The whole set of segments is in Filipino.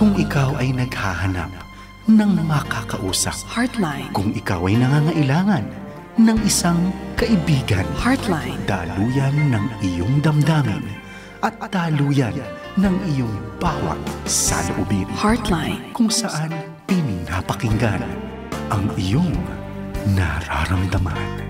Kung ikaw ay naghahanap ng makakausap. Heartline. Kung ikaw ay nangangailangan ng isang kaibigan. Heartline. Daluyan ng iyong damdamin at daluyan ng iyong bawat saloobin. Heartline. Kung saan pinapakinggan ang iyong nararamdaman.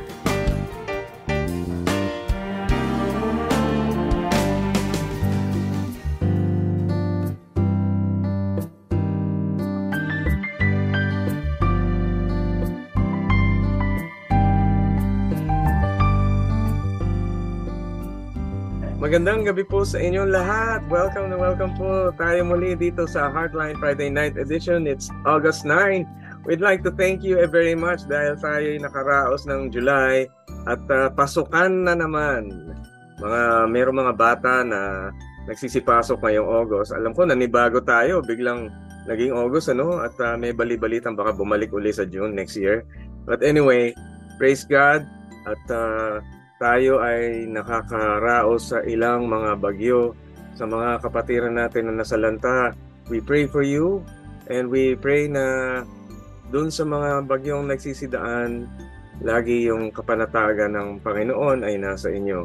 Magandang gabi po sa inyong lahat. Welcome na welcome po tayo muli dito sa Heartline Friday Night Edition. It's August 9. We'd like to thank you very much dahil tayo nakaraos ng July at uh, pasukan na naman. Mga merong mga bata na nagsisipasok ngayong August. Alam ko nanibago tayo, biglang naging August ano at uh, may balibalitang baka bumalik uli sa June next year. But anyway, praise God at uh, tayo ay nakakaraos sa ilang mga bagyo sa mga kapatiran natin na nasalanta. We pray for you and we pray na doon sa mga bagyong nagsisidaan, lagi yung kapanataga ng Panginoon ay nasa inyo.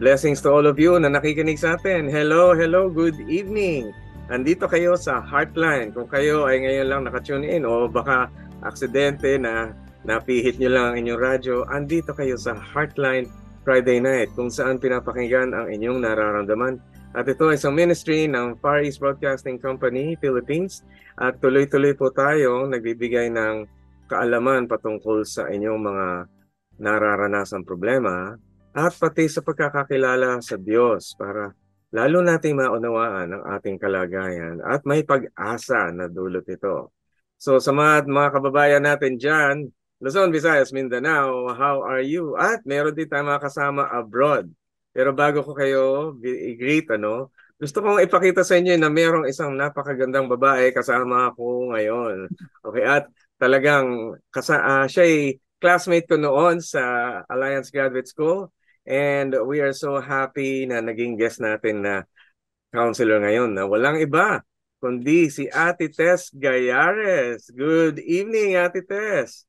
Blessings to all of you na nakikinig sa atin. Hello, hello, good evening. Andito kayo sa Heartline. Kung kayo ay ngayon lang nakatune in o baka aksidente na napihit nyo lang ang inyong radyo, andito kayo sa Heartline Friday Night kung saan pinapakinggan ang inyong nararamdaman. At ito ay isang ministry ng Far East Broadcasting Company, Philippines. At tuloy-tuloy po tayong nagbibigay ng kaalaman patungkol sa inyong mga nararanasang problema at pati sa pagkakakilala sa Diyos para lalo nating maunawaan ang ating kalagayan at may pag-asa na dulot ito. So sa mga, mga kababayan natin dyan, Luzon, Visayas, Mindanao, how are you? At meron din tayong mga kasama abroad. Pero bago ko kayo i-greet, ano, gusto kong ipakita sa inyo na merong isang napakagandang babae kasama ko ngayon. Okay, at talagang kasa, uh, siya ay classmate ko noon sa Alliance Graduate School and we are so happy na naging guest natin na counselor ngayon na walang iba kundi si Ate Tess Gayares. Good evening, Ate Tess.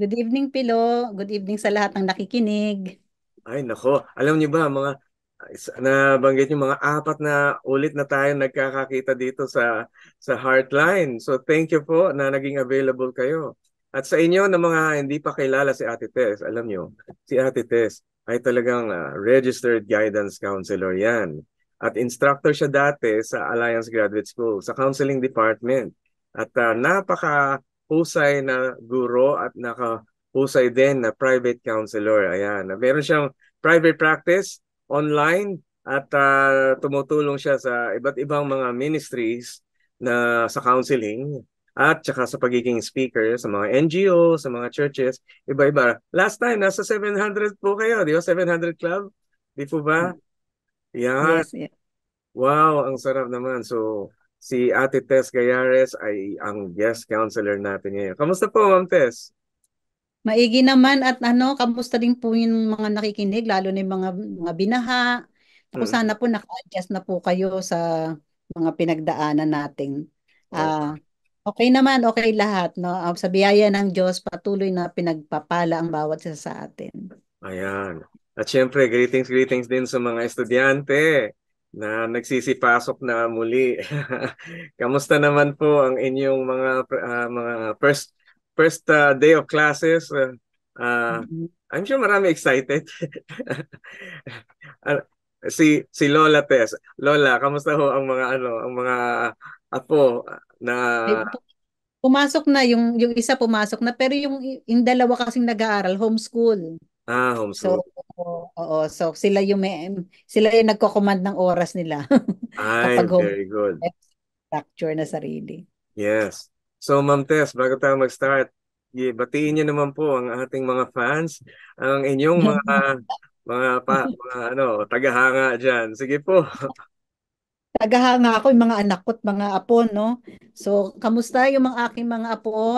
Good evening, Pilo. Good evening sa lahat ng nakikinig. Ay, nako. Alam niyo ba, mga nabanggit niyo, mga apat na ulit na tayo nagkakakita dito sa sa Heartline. So, thank you po na naging available kayo. At sa inyo na mga hindi pa kilala si Ate Tess, alam niyo, si Ate Tess ay talagang uh, registered guidance counselor yan. At instructor siya dati sa Alliance Graduate School, sa counseling department. At uh, napaka husay na guro at naka husay din na private counselor. Ayan. Meron siyang private practice online at uh, tumutulong siya sa iba't ibang mga ministries na sa counseling at saka sa pagiging speaker sa mga NGO, sa mga churches, iba-iba. Last time, nasa 700 po kayo, di ba? 700 Club? Di po ba? Yan. Yes, yeah. Wow, ang sarap naman. So, Si Ate Tess Gayares ay ang guest counselor natin ngayon. Kamusta po, Ma'am Tess? Maigi naman at ano, kamusta din po yung mga nakikinig, lalo na yung mga, mga binaha. Ako hmm. sana po naka-adjust na po kayo sa mga pinagdaanan natin. Oh. Ah, okay. uh, okay naman, okay lahat, no? Ah, sa biyaya ng Diyos, patuloy na pinagpapala ang bawat isa sa atin. Ayan. At syempre, greetings, greetings din sa mga estudyante na nagsisipasok na muli. Kamusta naman po ang inyong mga uh, mga first first uh, day of classes? Uh, mm-hmm. I'm sure marami excited. si si Lola Tess. Lola, kamusta ho ang mga ano, ang mga apo na Pumasok na yung yung isa pumasok na pero yung in dalawa kasing nag-aaral homeschool. Ah, homeschool. So, oo, so sila yung may, sila yung nagko-command ng oras nila. Ay, Kapag home, very good. Structure na sarili. Yes. So, Ma'am Tess, bago tayo mag-start, batiin niyo naman po ang ating mga fans, ang inyong mga mga pa, mga ano, tagahanga diyan. Sige po. Tagahanga ako yung mga anak ko at mga apo, no? So, kamusta yung mga aking mga apo?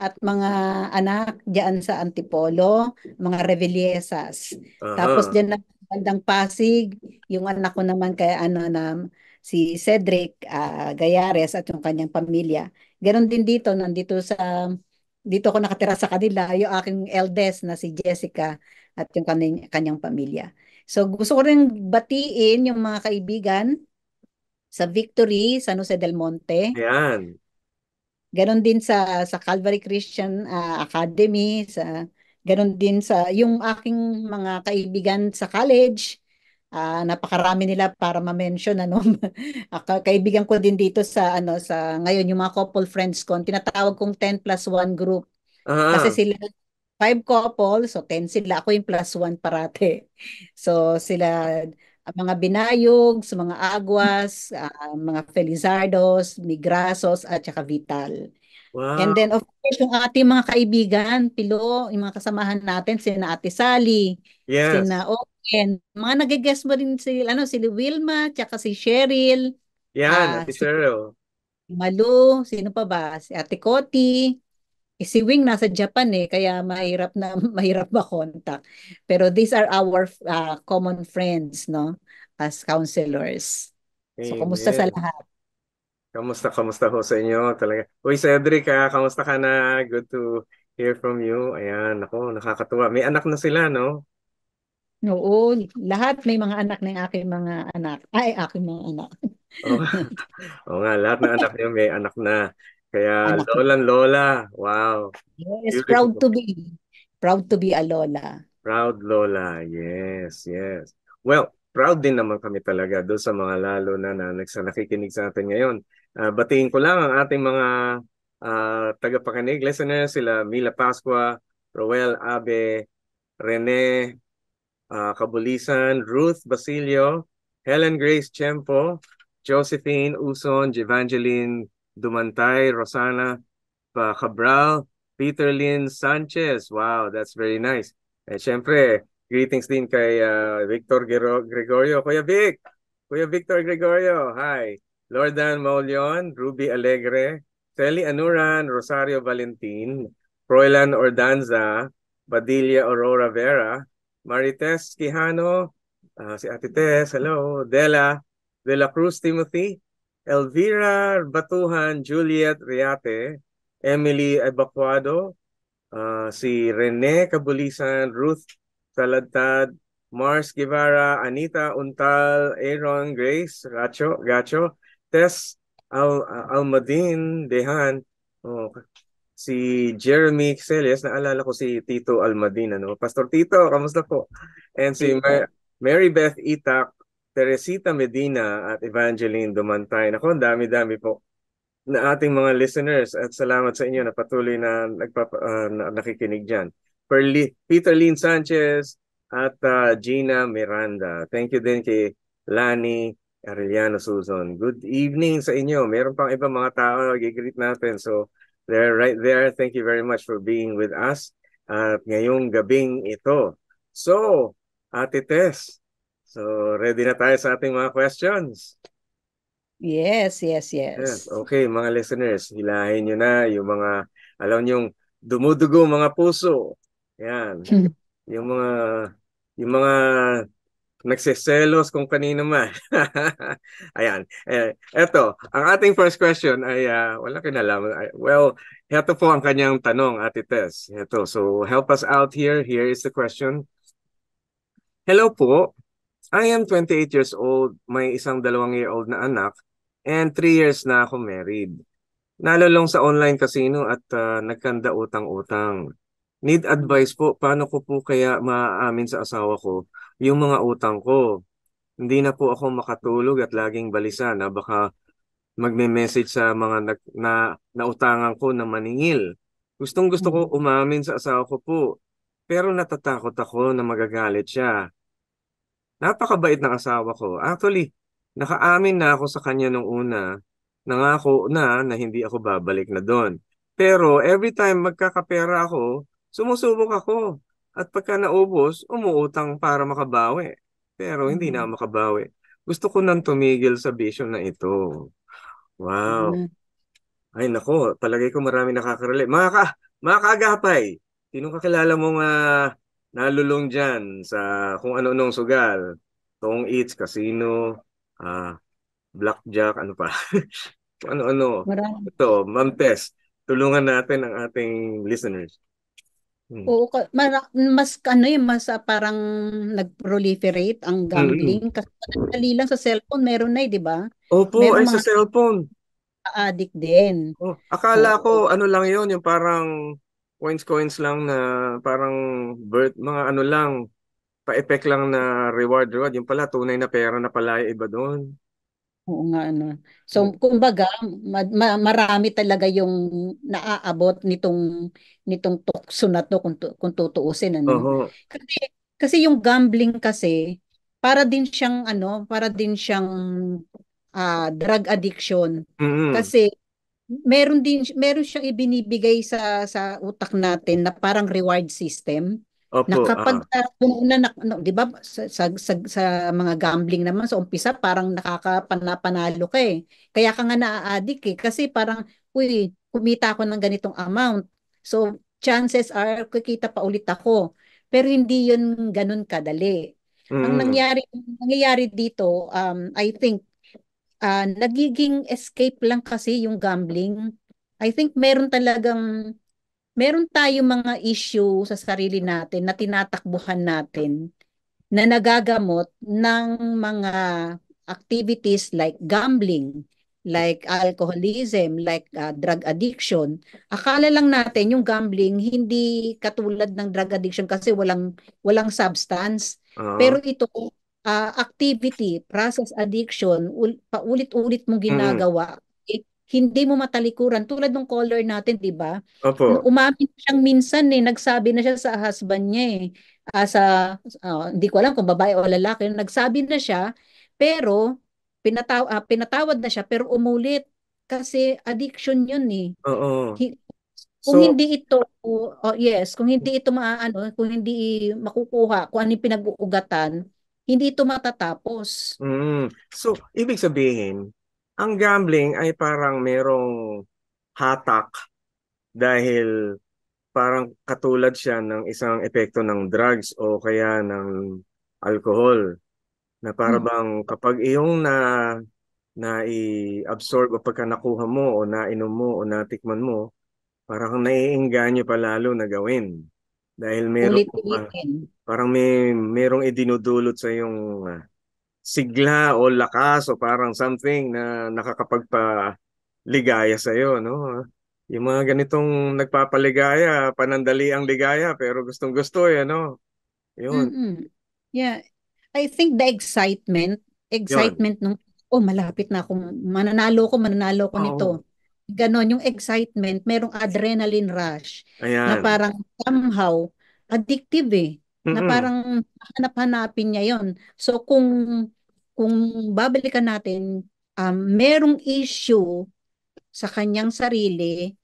at mga anak diyan sa Antipolo, mga Revillesas. Uh-huh. Tapos diyan na bandang Pasig, yung anak ko naman kay ano na si Cedric uh, Gayares at yung kanyang pamilya. Ganon din dito, nandito sa dito ako nakatira sa kanila, yung aking eldest na si Jessica at yung kanyang, kanyang pamilya. So gusto ko rin batiin yung mga kaibigan sa Victory, San Jose del Monte. Ayan. Ganon din sa sa Calvary Christian uh, Academy, sa ganon din sa yung aking mga kaibigan sa college. Uh, napakarami nila para ma-mention ano. Ah, kaibigan ko din dito sa ano sa ngayon yung mga couple friends ko, tinatawag kong 10 plus 1 group. Uh-huh. Kasi sila five couple, so 10 sila. Ako yung plus 1 parate. So sila ang mga binayog, sa mga agwas, uh, mga felizardos, migrasos, at saka vital. Wow. And then of course, yung ating mga kaibigan, Pilo, yung mga kasamahan natin, si na Ate Sally, yes. si na Owen, mga nag mo rin si, ano, si Wilma, tsaka si Cheryl. Yan, uh, ah, Ate Cheryl. Malu, sino pa ba? Si Ate Coti. Eh, si Wing nasa Japan eh kaya mahirap na mahirap ba contact pero these are our uh, common friends no as counselors Amen. so kumusta sa lahat Kamusta kamusta ho sa inyo talaga Uy Cedric ah, kamusta ka na good to hear from you ayan ako nakakatuwa may anak na sila no Oo, lahat may mga anak na yung aking mga anak. Ay, aking mga anak. Oo oh. oh, nga, lahat ng anak niya may anak na. Kaya lolan lola. Wow. Yes, Beautiful. proud to be. Proud to be a lola. Proud lola. Yes, yes. Well, proud din naman kami talaga doon sa mga lalo na, na nakikinig sa atin ngayon. Uh, batiin ko lang ang ating mga uh, tagapakinig. Listeners sila Mila Pasqua, Roel Abe, Rene uh, Kabulisan, Ruth Basilio, Helen Grace Chempo, Josephine Uson, Evangeline Dumantay, Rosana uh, Cabral, Peter Lynn Sanchez. Wow, that's very nice. And syempre, greetings din kay uh, Victor Gregorio. Kuya Vic! Kuya Victor Gregorio, hi. Lordan Maulion, Ruby Alegre, Sally Anuran, Rosario Valentin, Froilan Ordanza, Badilla Aurora Vera, Marites Quijano, uh, si Ate Tess, hello, Dela, De La Cruz Timothy, Elvira Batuhan, Juliet Riate, Emily Evacuado, uh, si Rene Cabulisan, Ruth Taladtad, Mars Guevara, Anita Untal, Aaron Grace, Gacho, Gacho Tess Al Almadin Dehan, oh, si Jeremy Celes, naalala ko si Tito Almadin, ano? Pastor Tito, kamusta po? And si Mar Mary Beth Itak, Teresita Medina at Evangeline Dumantay. Ako, dami-dami po na ating mga listeners at salamat sa inyo na patuloy na, nagpapa, uh, na nakikinig dyan. Perli, Peter Lynn Sanchez at uh, Gina Miranda. Thank you din kay Lani Arellano Susan. Good evening sa inyo. Meron pang iba mga tao na greet natin. So, they're right there. Thank you very much for being with us at ngayong gabing ito. So, Ate Tess, So, ready na tayo sa ating mga questions. Yes, yes, yes. yes. Okay, mga listeners, hilahin nyo na yung mga, alam nyo, yung dumudugo mga puso. Yan. Hmm. yung mga, yung mga nagseselos kung kanino man. Ayan. Eh, eto, ang ating first question ay, uh, wala kinalaman. Well, heto po ang kanyang tanong, Ate Tess. Heto, so help us out here. Here is the question. Hello po, I am 28 years old, may isang dalawang year old na anak, and 3 years na ako married. Nalolong sa online casino at uh, ah, nagkanda utang-utang. Need advice po, paano ko po kaya maaamin sa asawa ko yung mga utang ko? Hindi na po ako makatulog at laging balisa na baka magme-message sa mga na, na nautangan ko na maningil. Gustong gusto ko mm-hmm. umamin sa asawa ko po, pero natatakot ako na magagalit siya Napakabait ng asawa ko. Actually, nakaamin na ako sa kanya nung una. Nangako na na hindi ako babalik na doon. Pero every time magkakapera ako, sumusubok ako. At pagka naubos, umuutang para makabawi. Pero hindi na mm. makabawi. Gusto ko nang tumigil sa vision na ito. Wow. Mm. Ay nako, palagay ko marami nakakarelate. Mga ka, mga kaagapay, sinong kakilala mong uh, nalulong dyan sa kung ano-anong sugal. Tong Eats, Casino, uh, Blackjack, ano pa. ano-ano. Marami. Ito, Ma'am Tess, tulungan natin ang ating listeners. Hmm. Oo, mar- mas ano eh, mas uh, parang nag-proliferate ang gambling. Mm-hmm. Kasi dali lang sa cellphone, meron na eh, di ba? Opo, meron ay mga... sa cellphone. Addict din. Oh, akala so, ko ano lang yon yung parang coins coins lang na parang birth, mga ano lang pa-effect lang na reward reward yung pala tunay na pera na pala iba doon. Oo nga ano. So hmm. kumbaga ma- ma- marami talaga yung naaabot nitong nitong tukso na to kung, tu- kung tutuusin ano. Uh-huh. Kasi kasi yung gambling kasi para din siyang ano, para din siyang uh, drug addiction. Mm-hmm. Kasi meron din meron siyang ibinibigay sa sa utak natin na parang reward system. Opo, na kapag uh, na, na, na ano, 'di ba sa, sa, sa, sa mga gambling naman sa umpisa parang nakakapanalo ka eh. Kaya ka nga naaadik eh kasi parang uy kumita ako ng ganitong amount. So chances are kikita pa ulit ako. Pero hindi 'yun ganun kadali. Mm. Ang nangyari nangyayari dito um I think uh, nagiging escape lang kasi yung gambling. I think meron talagang meron tayo mga issue sa sarili natin na tinatakbuhan natin na nagagamot ng mga activities like gambling, like alcoholism, like uh, drug addiction. Akala lang natin yung gambling hindi katulad ng drug addiction kasi walang walang substance. Uh-huh. Pero ito uh, activity, process addiction, ul- paulit-ulit mong mm. ginagawa, mm. eh, hindi mo matalikuran. Tulad ng caller natin, di ba? Umamin siyang minsan eh, nagsabi na siya sa husband niya eh. Uh, sa, uh, hindi ko alam kung babae o lalaki, nagsabi na siya, pero pinataw uh, pinatawad na siya, pero umulit. Kasi addiction yun eh. Oo. kung so, hindi ito oh, yes, kung hindi ito maaano, kung hindi makukuha, kung ano yung pinag-uugatan, hindi ito matatapos. Mm. So, ibig sabihin, ang gambling ay parang merong hatak dahil parang katulad siya ng isang epekto ng drugs o kaya ng alcohol na para hmm. bang kapag iyong na na absorb o pagka nakuha mo o nainom mo o natikman mo, parang naiinganyo palalo na gawin. Dahil meron uh, parang may merong idinudulot sa yung ah, sigla o lakas o parang something na nakakapagpaligaya sa iyo, no? Yung mga ganitong nagpapaligaya, panandali ang ligaya pero gustong-gusto eh, no? Yun. Mm-mm. Yeah. I think the excitement, excitement Yun. nung oh malapit na ako mananalo ko, mananalo ko Oo. nito ganon, yung excitement, merong adrenaline rush Ayan. na parang somehow addictive eh. Mm-mm. Na parang hanap-hanapin niya yon So kung kung babalikan natin, um, merong issue sa kanyang sarili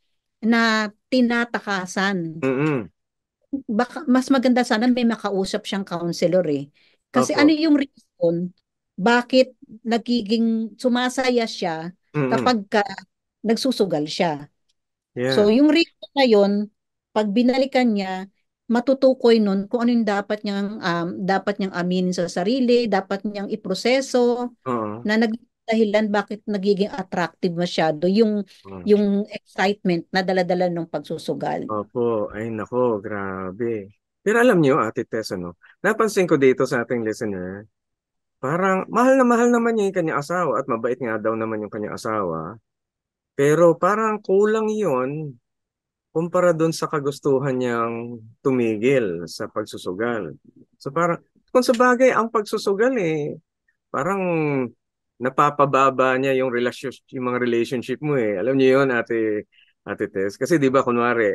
na tinatakasan. Mm-mm. Baka, mas maganda sana may makausap siyang counselor eh. Kasi Opo. ano yung reason bakit nagiging sumasaya siya Mm-mm. kapag ka nagsusugal siya. Yeah. So yung reason na yun, pag binalikan niya, matutukoy nun kung ano yung dapat niyang um, dapat niyang aminin sa sarili, dapat niyang iproseso uh-huh. na nag dahilan bakit nagiging attractive masyado yung uh-huh. yung excitement na daladala ng pagsusugal. Opo, ay nako, grabe. Pero alam niyo Ate Tess, no, napansin ko dito sa ating listener, parang mahal na mahal naman niya yung kanyang asawa at mabait nga daw naman yung kanyang asawa. Pero parang kulang yon kumpara doon sa kagustuhan niyang tumigil sa pagsusugal. So parang, kung sa bagay, ang pagsusugal eh, parang napapababa niya yung, relationship, yung mga relationship mo eh. Alam niyo yon ate, ate Tess. Kasi di ba, kunwari,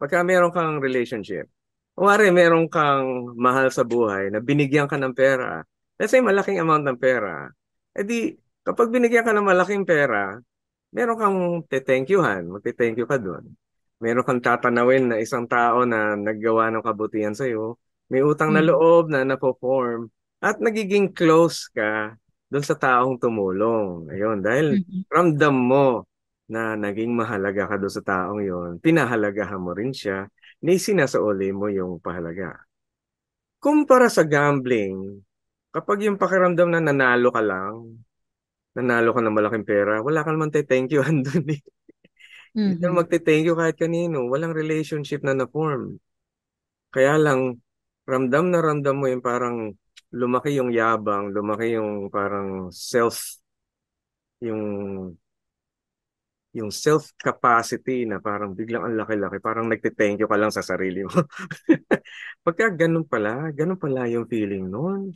pagka meron kang relationship, kunwari meron kang mahal sa buhay na binigyan ka ng pera, let's say malaking amount ng pera, edi eh kapag binigyan ka ng malaking pera, meron kang te-thank you-han, magte-thank you ka doon. Meron kang tatanawin na isang tao na naggawa ng kabutihan sa iyo, may utang na hmm. loob na na form at nagiging close ka doon sa taong tumulong. Ayun, dahil mm-hmm. ramdam mo na naging mahalaga ka doon sa taong yon, pinahalagahan mo rin siya, ni sinasauli mo yung pahalaga. Kumpara sa gambling, kapag yung pakiramdam na nanalo ka lang, nanalo ka ng malaking pera, wala ka naman te-thank you andun eh. Mm-hmm. Hindi magte-thank you kahit kanino. Walang relationship na na-form. Kaya lang, ramdam na ramdam mo yung parang lumaki yung yabang, lumaki yung parang self, yung yung self capacity na parang biglang ang laki-laki, parang nagte-thank you ka lang sa sarili mo. Pagka ganun pala, ganun pala yung feeling noon.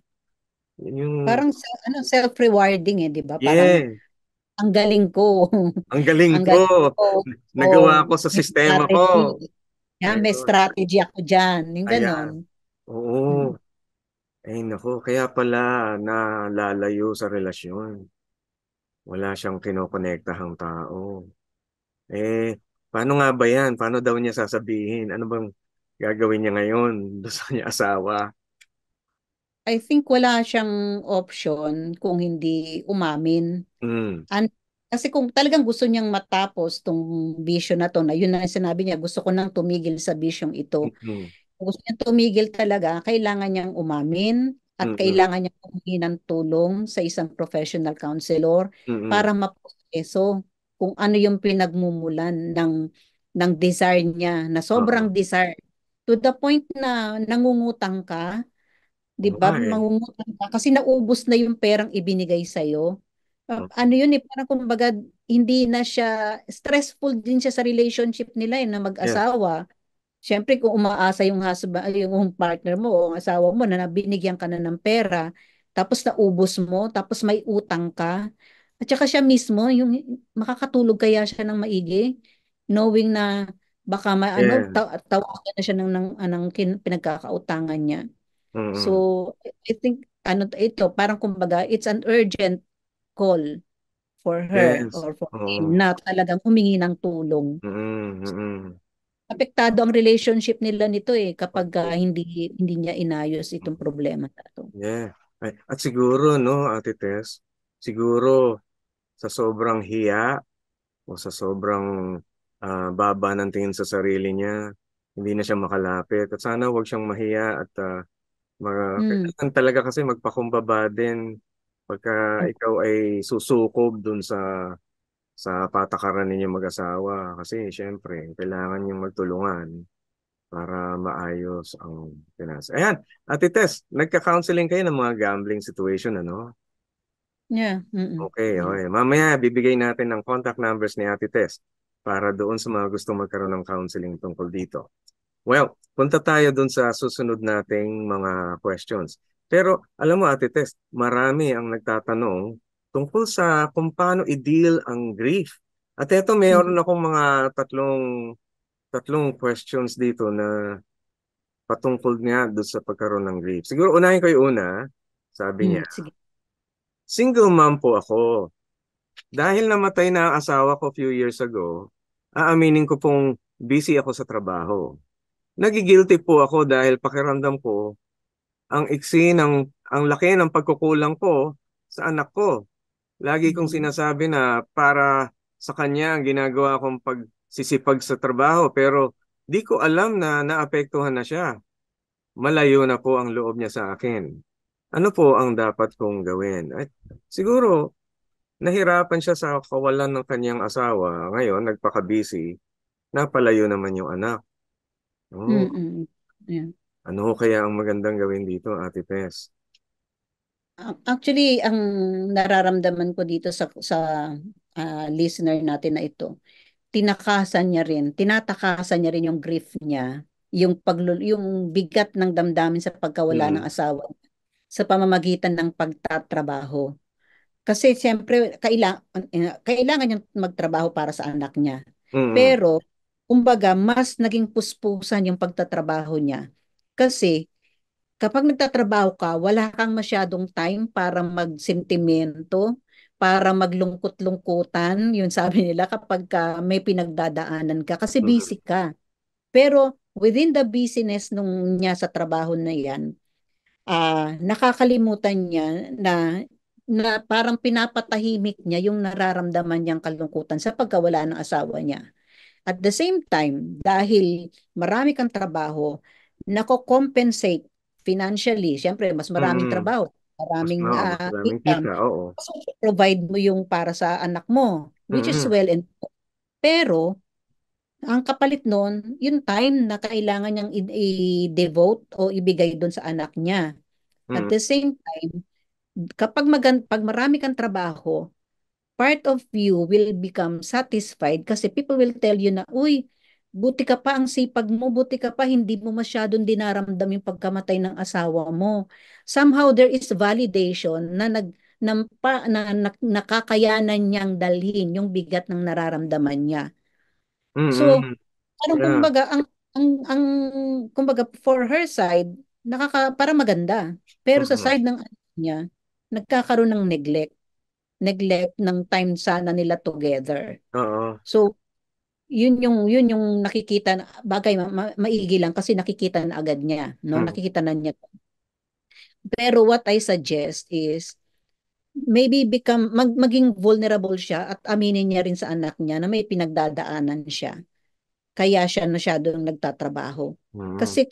Yung... Parang sa, ano, self-rewarding eh, di ba? Parang, yeah. ang galing ko. Ang galing, ang galing ko. ko. Nagawa ko sa sistema ko. Yan, may strategy ako dyan. Yung ganon. Ayan. Oo. Hmm. Ay, naku. Kaya pala nalalayo sa relasyon. Wala siyang kinokonektahang tao. Eh, paano nga ba yan? Paano daw niya sasabihin? Ano bang gagawin niya ngayon? Gusto niya asawa? I think wala siyang option kung hindi umamin. Mm. And, kasi kung talagang gusto niyang matapos tong bisyo na to, na yun na sinabi niya, gusto ko nang tumigil sa bisyong ito. Mm-hmm. Kung gusto niyang tumigil talaga, kailangan niyang umamin at mm-hmm. kailangan niyang humingi ng tulong sa isang professional counselor mm-hmm. para maproseso kung ano yung pinagmumulan ng ng desire niya na sobrang uh-huh. desire to the point na nangungutang ka 'Di ba? Right. Mangungutang ka kasi naubos na yung perang ibinigay sa iyo. Uh, ah, mm. ano yun eh, parang kumbaga hindi na siya stressful din siya sa relationship nila eh, na mag-asawa. Yeah. Siyempre kung umaasa yung husband, yung partner mo o asawa mo na binigyan ka na ng pera, tapos naubos mo, tapos may utang ka. At saka siya mismo, yung makakatulog kaya siya ng maigi knowing na baka may yeah. ano, tawagan na siya ng, ng, ng, ng pinagkakautangan niya. So, I think, ano ito, parang kumbaga, it's an urgent call for her yes. or for mm-hmm. him na talagang humingi ng tulong. Mm-hmm. Apektado ang relationship nila nito eh kapag uh, hindi hindi niya inayos itong problema na to. Yeah. At siguro no, Ate Tess, siguro sa sobrang hiya o sa sobrang uh, baba ng tingin sa sarili niya, hindi na siya makalapit. At sana wag siyang mahiya at uh, mga, mm. talaga kasi magpakumbaba din pagka hmm. ikaw ay susukob dun sa sa patakaran ninyo mag-asawa kasi syempre kailangan yung magtulungan para maayos ang pinasa. Ayan, Ate Tess, nagka-counseling kayo ng mga gambling situation, ano? Yeah. Mm-mm. Okay, mm. okay. Mamaya, bibigay natin ng contact numbers ni Ate Tess para doon sa mga gustong magkaroon ng counseling tungkol dito. Well, punta tayo dun sa susunod nating mga questions. Pero alam mo Ate Test, marami ang nagtatanong tungkol sa kung paano i-deal ang grief. At eto mayroon hmm. akong mga tatlong tatlong questions dito na patungkol niya doon sa pagkaroon ng grief. Siguro unahin ko yung una, sabi hmm, niya. Sige. Single mom po ako. Dahil namatay na ang asawa ko a few years ago, aaminin ko pong busy ako sa trabaho nagigilty po ako dahil pakiramdam ko ang iksi ng ang laki ng pagkukulang ko sa anak ko. Lagi kong mm-hmm. sinasabi na para sa kanya ang ginagawa kong pagsisipag sa trabaho pero di ko alam na naapektuhan na siya. Malayo na po ang loob niya sa akin. Ano po ang dapat kong gawin? At siguro nahirapan siya sa kawalan ng kanyang asawa. Ngayon nagpaka-busy. napalayo naman yung anak Oh, Mm, ayan. ano kaya ang magandang gawin dito, Ate Tess? Um, actually, ang nararamdaman ko dito sa sa, ah, listener natin na ito, tinakasan niya rin, tinatakasan niya rin yung grief niya, yung paglul yung bigat ng damdamin sa pagkawala Mm. ng asawa sa pamamagitan ng pagtatrabaho. Kasi siyempre kaila- eh, kailangan niya magtrabaho para sa anak niya. Mm. Pero kumbaga, mas naging puspusan yung pagtatrabaho niya. Kasi kapag nagtatrabaho ka, wala kang masyadong time para magsentimento, para maglungkot-lungkutan. Yun sabi nila kapag ka may pinagdadaanan ka kasi mm. busy ka. Pero within the business nung niya sa trabaho na yan, uh, nakakalimutan niya na na parang pinapatahimik niya yung nararamdaman niyang kalungkutan sa pagkawala ng asawa niya. At the same time, dahil marami kang trabaho, nako-compensate financially. Siyempre, mas maraming mm. trabaho, maraming, mas, uh, ah, maraming income. Kita, oo. provide mo yung para sa anak mo, which mm is well and Pero, ang kapalit noon, yung time na kailangan niyang i-devote o ibigay doon sa anak niya. mm At the same time, kapag magan- pag marami kang trabaho, part of you will become satisfied kasi people will tell you na, uy, buti ka pa ang sipag mo, buti ka pa hindi mo masyadong dinaramdam yung pagkamatay ng asawa mo. Somehow there is validation na nag na, na, na nakakayanan niyang dalhin yung bigat ng nararamdaman niya. Mm-hmm. So, parang yeah. kumbaga ang ang ang kumbaga for her side nakaka para maganda. Pero mm-hmm. sa side ng niya, nagkakaroon ng neglect neglect ng time sana nila together. Oo. So yun yung yun yung nakikita na, bagay ma, ma, maigi lang kasi nakikita na agad niya, no? Hmm. Nakikita na niya. Pero what I suggest is maybe become mag, maging vulnerable siya at aminin niya rin sa anak niya na may pinagdadaanan siya. Kaya siya masyadong nagtatrabaho. Hmm. Kasi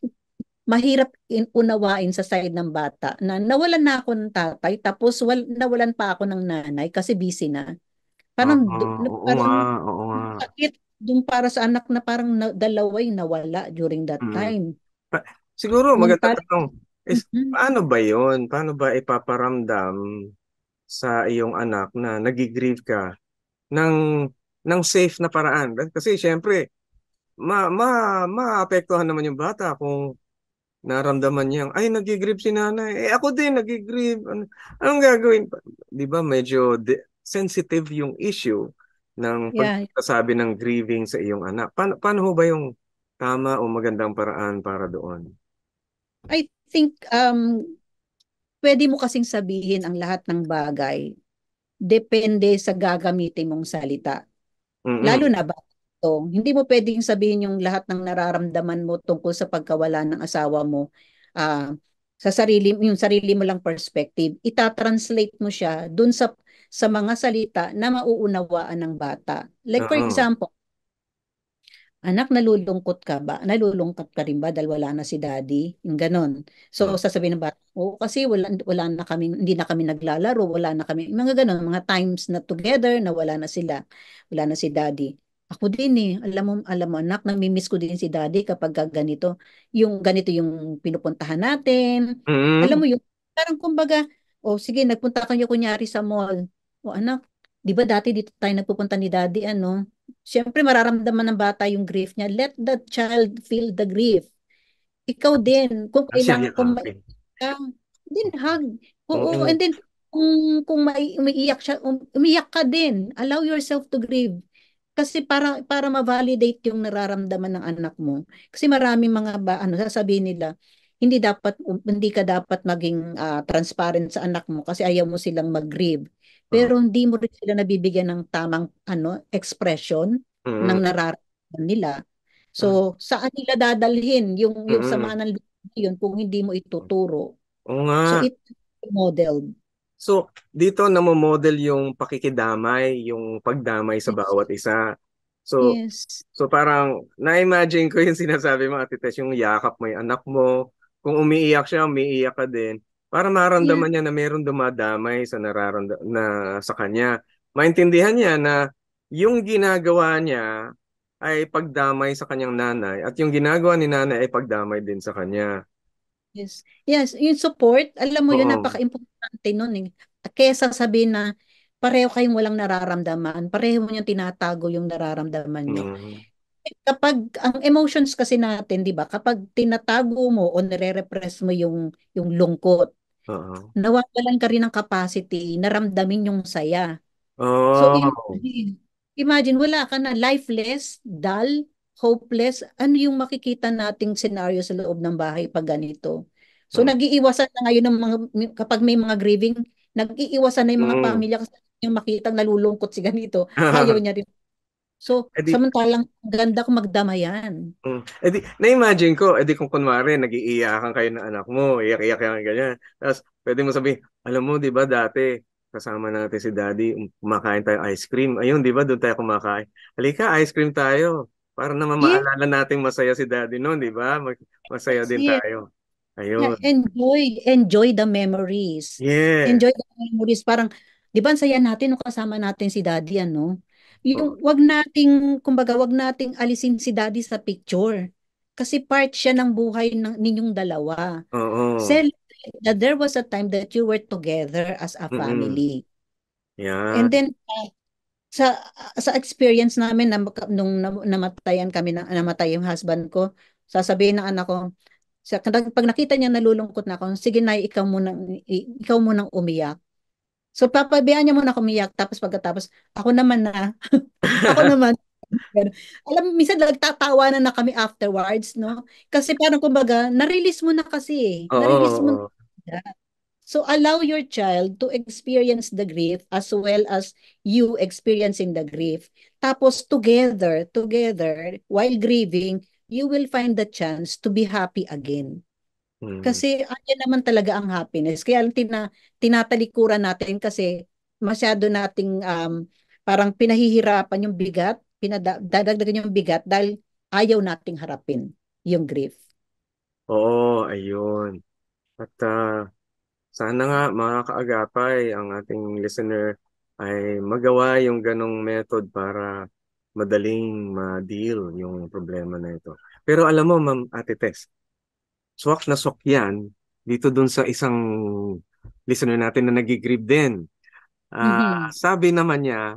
mahirap in unawain sa side ng bata na nawalan na ako ng tatay tapos wal, nawalan pa ako ng nanay kasi busy na. Parang, uh-huh. parang oo nga, sakit yung para sa anak na parang na, dalaway nawala during that hmm. time. Pa- siguro maganda tanong is mm-hmm. paano ba 'yon? Paano ba ipaparamdam sa iyong anak na nagigrieve ka ng ng safe na paraan? Kasi siyempre ma ma maapektuhan naman yung bata kung naramdaman niya, ay, nagigrieve si nanay. Eh, ako din, nagigrieve. Ano, anong gagawin? Di ba, medyo de- sensitive yung issue ng yeah. ng grieving sa iyong anak. Pa- paano ho ba yung tama o magandang paraan para doon? I think um, pwede mo kasing sabihin ang lahat ng bagay depende sa gagamitin mong salita. Mm-hmm. Lalo na ba ito. Hindi mo pwedeng sabihin yung lahat ng nararamdaman mo tungkol sa pagkawala ng asawa mo uh, sa sarili yung sarili mo lang perspective. Ita-translate mo siya dun sa sa mga salita na mauunawaan ng bata. Like for uh-huh. example, Anak, nalulungkot ka ba? Nalulungkot ka rin ba dahil wala na si daddy? Yung ganon. So, uh-huh. sasabihin ng bata, oo, kasi wala, wala na kami, hindi na kami naglalaro, wala na kami, mga ganon, mga times na together na wala na sila, wala na si daddy. Ako din eh, alam mo, alam mo anak, namimiss ko din si daddy kapag ganito, yung ganito yung pinupuntahan natin. Mm. Alam mo yung, parang kumbaga, oh, sige, nagpunta kayo kunyari sa mall. oh, anak, di ba dati dito tayo nagpupunta ni daddy, ano? Siyempre mararamdaman ng bata yung grief niya. Let the child feel the grief. Ikaw din, kung ah, kailangan, kung may, ka, then ah, hug. Oo, mm and then kung kung may umiiyak siya, um, umiyak ka din. Allow yourself to grieve kasi para para ma-validate yung nararamdaman ng anak mo. Kasi maraming mga ba, ano sasabihin nila, hindi dapat hindi ka dapat maging uh, transparent sa anak mo kasi ayaw mo silang mag-grieve. Hmm. Pero mm. hindi mo rin sila nabibigyan ng tamang ano expression mm-hmm. ng nararamdaman nila. So, mm-hmm. saan nila dadalhin yung yung mm-hmm. sama ng loob yun kung hindi mo ituturo? Oo nga. So, it modeled. So, dito namo-model yung pakikidamay, yung pagdamay sa bawat isa. So, yes. so parang na-imagine ko yung sinasabi mo, Ate Tess, yung yakap mo yung anak mo. Kung umiiyak siya, umiiyak ka din. Para maramdaman yeah. niya na mayroong dumadamay sa nararanda na sa kanya. Maintindihan niya na yung ginagawa niya ay pagdamay sa kanyang nanay at yung ginagawa ni nanay ay pagdamay din sa kanya. Yes. Yes, yung support, alam mo yun, Oo. napaka-importante nun eh. Kesa sabihin na pareho kayong walang nararamdaman, pareho mo niyong tinatago yung nararamdaman nyo. Mm. Kapag, ang emotions kasi natin, di ba, kapag tinatago mo o nare-repress mo yung, yung lungkot, Oo. nawawalan ka rin ng capacity, na ramdamin yung saya. So, oh. imagine, imagine, wala ka na, lifeless, dull, hopeless, ano yung makikita nating scenario sa loob ng bahay pag ganito? So hmm. nag-iiwasan na ngayon ng mga kapag may mga grieving, nag-iiwasan na yung mga hmm. pamilya kasi yung makitang nalulungkot si ganito, ayaw niya rin So, edi, eh samantalang ganda kung magdamayan. Hmm. Edi, eh na-imagine ko, edi eh kung kunwari, nag-iiyakan kayo ng anak mo, iyak-iyak yan, ganyan. Tapos, pwede mo sabihin, alam mo, di ba dati, kasama natin si daddy, kumakain tayo ice cream. Ayun, di ba, doon tayo kumakain. Halika, ice cream tayo. Para naman yeah. natin masaya si daddy noon, di ba? Masaya din yeah. tayo. Ayun. Yeah, enjoy, enjoy the memories. Yeah. Enjoy the memories. Parang, di ba, ang saya natin nung kasama natin si daddy, ano? Yung, oh. wag nating, kumbaga, wag nating alisin si daddy sa picture. Kasi part siya ng buhay ng ninyong dalawa. Oo. Oh, oh. that there was a time that you were together as a family. Mm-hmm. Yeah. And then, uh, sa sa experience namin na nung namatayan kami na namatay yung husband ko, sasabihin ng anak ko, sa pag nakita niya nalulungkot na ako, sige na ikaw muna ikaw muna umiyak. So papabayaan niya muna ako umiyak tapos pagkatapos ako naman na ako naman Pero, alam minsan nagtatawanan na kami afterwards, no? Kasi parang kumbaga, na-release mo na kasi eh. Na-release mo na. So allow your child to experience the grief as well as you experiencing the grief. Tapos together, together, while grieving, you will find the chance to be happy again. Mm. Kasi ayan naman talaga ang happiness. Kaya tina, tinatalikuran natin kasi masyado nating um, parang pinahihirapan yung bigat, pinadadagdagan yung bigat dahil ayaw nating harapin yung grief. Oo, ayun. At uh, sana nga mga kaagapay ang ating listener ay magawa yung ganong method para madaling ma-deal yung problema na ito. Pero alam mo, Ma'am Ate Tess, swak na swak yan dito dun sa isang listener natin na nagigrieve din. Uh, mm-hmm. Sabi naman niya,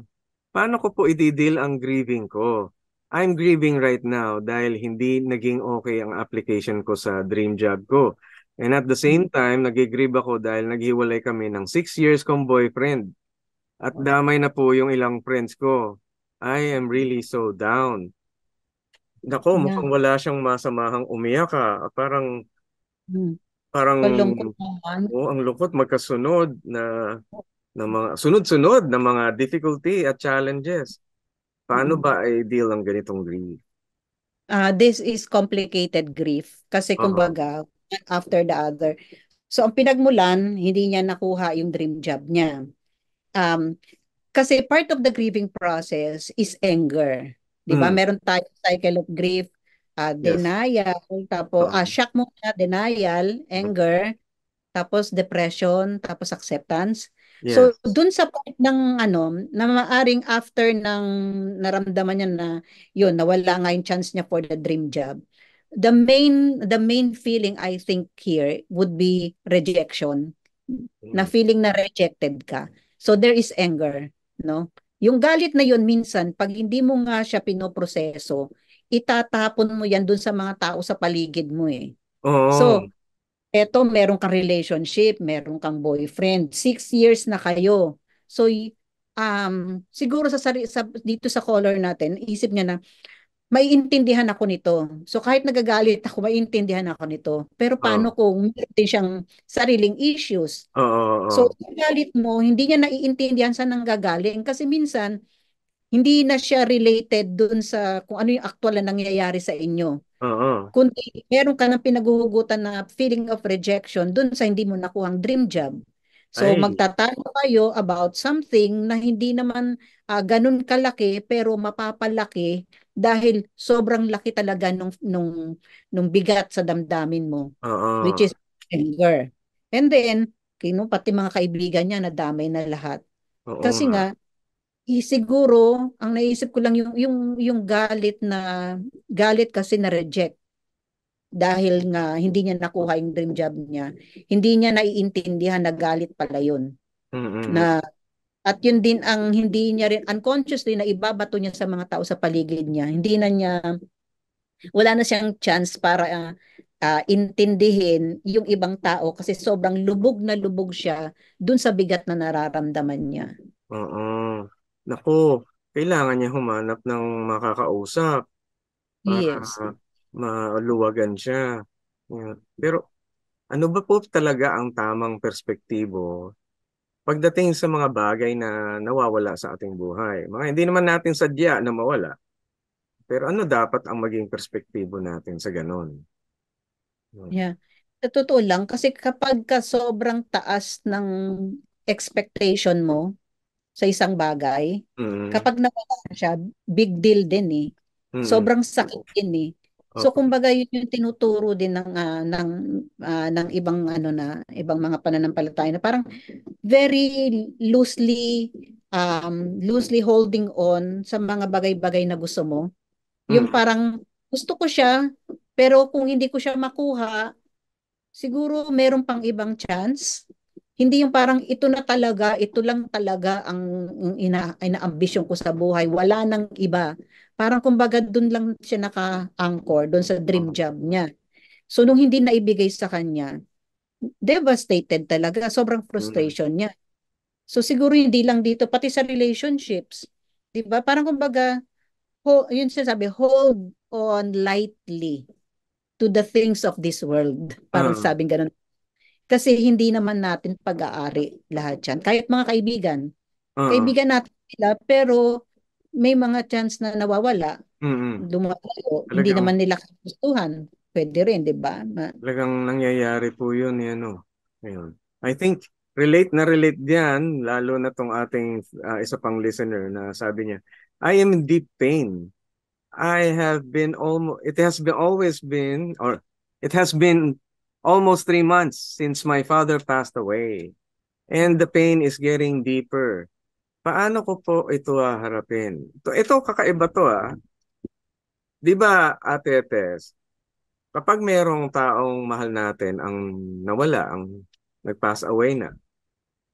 paano ko po i-deal ang grieving ko? I'm grieving right now dahil hindi naging okay ang application ko sa dream job ko. And at the same mm-hmm. time, nagigrieve ako dahil naghiwalay kami ng 6 years kong boyfriend. At damay na po yung ilang friends ko. I am really so down. Nako, yeah. mukhang wala siyang masamahang umiyak ka. Parang hmm. parang Palungkot oh, ang lungkot magkasunod na na mga sunod-sunod na mga difficulty at challenges. Paano hmm. ba i-deal ang ganitong grief? Uh, this is complicated grief kasi uh-huh. kumbaga after the other. So ang pinagmulan, hindi niya nakuha yung dream job niya. Um, kasi part of the grieving process is anger. 'Di ba? Mm. Meron tayo cycle of grief, uh, denial, yes. tapos uh, shock muna, denial, anger, tapos depression, tapos acceptance. Yes. So dun sa part ng ano, na maaring after ng naramdaman niya na yun, nawala nga yung chance niya for the dream job the main the main feeling I think here would be rejection. Na mm. feeling na rejected ka. So there is anger, no? Yung galit na yun minsan pag hindi mo nga siya pinoproseso, itatapon mo yan dun sa mga tao sa paligid mo eh. Oh. So eto meron kang relationship, meron kang boyfriend, six years na kayo. So um siguro sa, sa dito sa caller natin, isip niya na may intindihan ako nito. So kahit nagagalit ako, maiintindihan ako nito. Pero paano uh, kung meron din siyang sariling issues? Uh, uh, uh, so galit mo, hindi niya naiintindihan sa nanggagaling kasi minsan hindi na siya related dun sa kung ano yung actual na nangyayari sa inyo. Uh-huh. Kundi meron ka ng pinaguhugutan na feeling of rejection dun sa hindi mo nakuhang dream job. So Ay. magtatalo kayo about something na hindi naman uh, ganun kalaki pero mapapalaki dahil sobrang laki talaga nung nung nung bigat sa damdamin mo uh-huh. which is anger and then kino pati mga kaibigan niya nadamay na lahat uh-huh. kasi nga eh, siguro ang naisip ko lang yung yung yung galit na galit kasi na reject dahil nga hindi niya nakuha yung dream job niya hindi niya naiintindihan na galit pala yun mm-hmm. na at yun din ang hindi niya rin unconsciously na ibabato niya sa mga tao sa paligid niya. Hindi na niya wala na siyang chance para uh, uh, intindihin yung ibang tao kasi sobrang lubog na lubog siya dun sa bigat na nararamdaman niya. Oo. Nako, kailangan niya humanap ng makakausap para yes. maluwagan siya. Pero ano ba po talaga ang tamang perspektibo pagdating sa mga bagay na nawawala sa ating buhay. Mga hindi naman natin sadya na mawala. Pero ano dapat ang maging perspektibo natin sa ganun? Hmm. Yeah. Sa totoo lang, kasi kapag ka sobrang taas ng expectation mo sa isang bagay, mm-hmm. kapag nawala siya, big deal din eh. Mm-hmm. Sobrang sakit din eh. So kumbaga yun yung tinuturo din ng uh, ng uh, ng ibang ano na ibang mga pananampalataya na parang very loosely um loosely holding on sa mga bagay-bagay na gusto mo. Yung mm. parang gusto ko siya pero kung hindi ko siya makuha siguro meron pang ibang chance. Hindi yung parang ito na talaga, ito lang talaga ang ina, inaambisyon ko sa buhay. Wala nang iba. Parang kumbaga doon lang siya naka-anchor, doon sa dream job niya. So nung hindi naibigay sa kanya, devastated talaga. Sobrang mm. frustration niya. So siguro hindi lang dito, pati sa relationships. 'Di ba Parang kumbaga, ho, yun siya sabi, hold on lightly to the things of this world. Parang uh-huh. sabing ganun kasi hindi naman natin pag-aari lahat yan. Kahit mga kaibigan. Uh-huh. Kaibigan natin sila, pero may mga chance na nawawala. Mm-hmm. Lumalayo. Hindi naman nila kagustuhan. Pwede rin, di ba? Ma- talagang nangyayari po yun. Yan, eh, no? Ayun. I think relate na relate diyan lalo na tong ating uh, isa pang listener na sabi niya I am in deep pain I have been almost it has been always been or it has been almost three months since my father passed away. And the pain is getting deeper. Paano ko po ito haharapin? Ito, ito kakaiba to ah. Di ba, Ate Tess, kapag merong taong mahal natin ang nawala, ang nag-pass away na,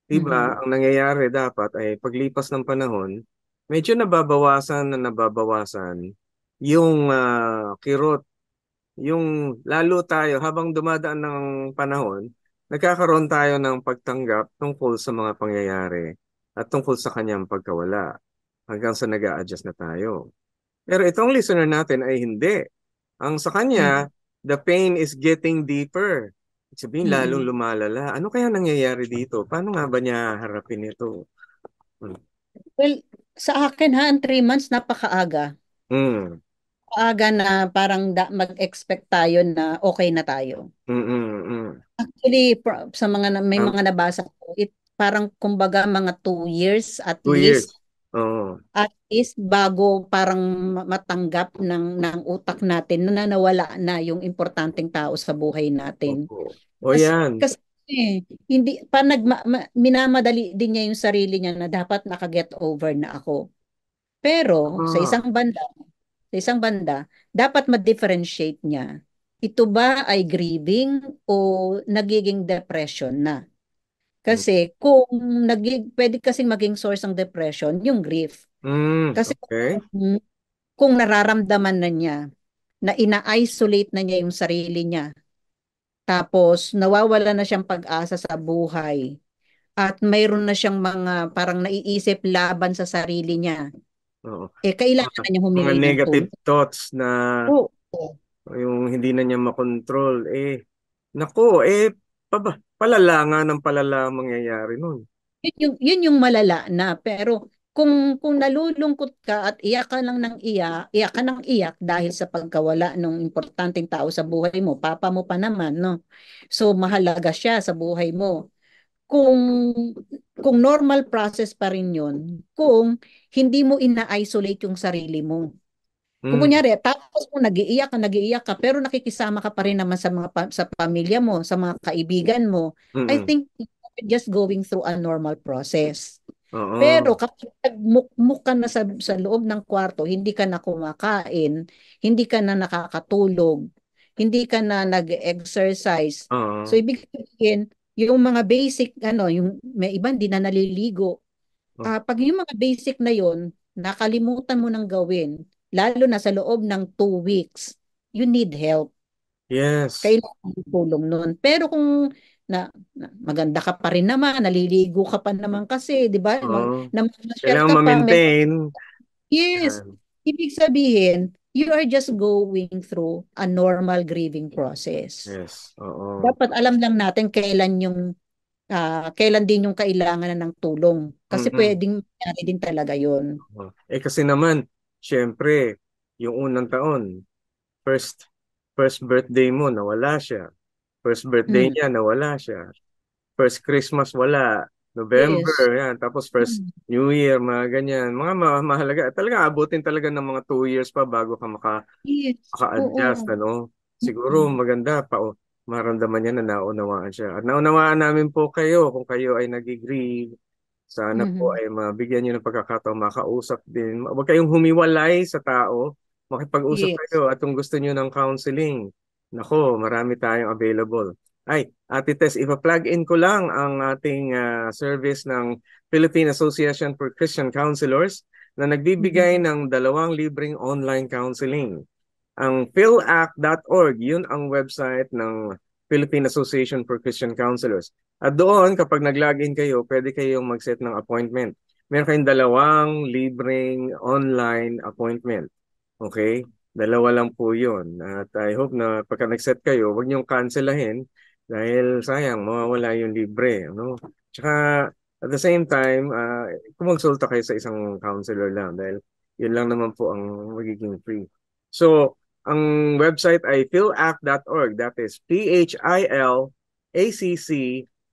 di ba, mm-hmm. ang nangyayari dapat ay paglipas ng panahon, medyo nababawasan na nababawasan yung uh, kirot yung lalo tayo habang dumadaan ng panahon, nagkakaroon tayo ng pagtanggap tungkol sa mga pangyayari at tungkol sa kanyang pagkawala hanggang sa nag adjust na tayo. Pero itong listener natin ay hindi. Ang sa kanya, hmm. the pain is getting deeper. Sabihin, hmm. lalong lumalala. Ano kaya nangyayari dito? Paano nga ba niya harapin ito? Hmm. Well, sa akin ha, ang three months, napakaaga. Hmm aga na parang da- mag-expect tayo na okay na tayo. Mm-mm. Actually, sa mga may ah. mga nabasa ko, it parang kumbaga mga two years at two least. Years. Oh. At least bago parang matanggap ng ng utak natin na nawala na yung importanteng tao sa buhay natin. Oh, oh yan. Kasi eh, hindi pa nag ma, ma, minamadali din niya yung sarili niya na dapat naka-get over na ako. Pero ah. sa isang banda, sa isang banda, dapat ma-differentiate niya. Ito ba ay grieving o nagiging depression na? Kasi hmm. kung nagig pwede kasi maging source ng depression yung grief. Mm, kasi okay. kung, kung nararamdaman na niya na ina-isolate na niya yung sarili niya. Tapos nawawala na siyang pag-asa sa buhay at mayroon na siyang mga parang naiisip laban sa sarili niya Oo. Eh, kailangan na niya humingi Mga negative tulong. thoughts na Oo. yung hindi na niya makontrol. Eh, nako, eh, paba, palala nga ng palala ang mangyayari nun. Yun yung, yun yung malala na. Pero kung kung nalulungkot ka at iyak ka lang ng iyak, iyak ka ng iyak dahil sa pagkawala ng importanteng tao sa buhay mo, papa mo pa naman, no? So mahalaga siya sa buhay mo. Kung kung normal process pa rin yun, kung hindi mo ina-isolate yung sarili mo. Mm. Kung hmm. kunyari, tapos mo nagiiyak ka, nagiiyak ka, pero nakikisama ka pa rin naman sa mga pa- sa pamilya mo, sa mga kaibigan mo, Mm-mm. I think you're just going through a normal process. Uh-oh. Pero kapag nagmukmuk ka na sa, sa loob ng kwarto, hindi ka na kumakain, hindi ka na nakakatulog, hindi ka na nag-exercise. Uh-huh. So ibig sabihin, yung mga basic, ano, yung may iba din na naliligo. Uh, pag yung mga basic na yon nakalimutan mo nang gawin, lalo na sa loob ng two weeks, you need help. Yes. Kailangan ng tulong noon Pero kung na, na maganda ka pa rin naman, naliligo ka pa naman kasi, 'di ba? Uh, na, na, na Kailangan ma-maintain. Pa, may... yes. Yeah. Ibig sabihin, you are just going through a normal grieving process. Yes. Oo. Dapat alam lang natin kailan yung uh, kailan din yung kailangan na ng tulong kasi Mm-mm. pwedeng mangyari din talaga 'yon. Eh kasi naman, syempre, yung unang taon, first first birthday mo nawala siya. First birthday mm. niya nawala siya. First Christmas wala, November, yes. yan. Tapos first mm. New Year, mga ganyan. Mga ma- mahalaga. Talaga, abutin talaga ng mga two years pa bago ka maka, yes. maka-adjust, Oo. ano? Siguro maganda pa, oh, maramdaman niya na naunawaan siya. At naunawaan namin po kayo kung kayo ay nag-grieve. Sana mm-hmm. po ay mabigyan niyo ng pagkakataon makausap din. Huwag kayong humiwalay sa tao. Makipag-usap yes. kayo at kung gusto niyo ng counseling. Nako, marami tayong available. Ay, Ate Tess, ipa-plug in ko lang ang ating uh, service ng Philippine Association for Christian Counselors na nagbibigay mm-hmm. ng dalawang libreng online counseling. Ang philact.org, yun ang website ng Philippine Association for Christian Counselors. At doon, kapag nag-login kayo, pwede kayong mag-set ng appointment. Meron kayong dalawang libreng online appointment. Okay? Dalawa lang po yun. At I hope na pagka nag-set kayo, huwag niyong cancelahin dahil sayang, mawawala yung libre. Ano? Tsaka at the same time, uh, ah, kumonsulta kayo sa isang counselor lang dahil yun lang naman po ang magiging free. So, ang website ay philact.org. That is P-H-I-L-A-C-C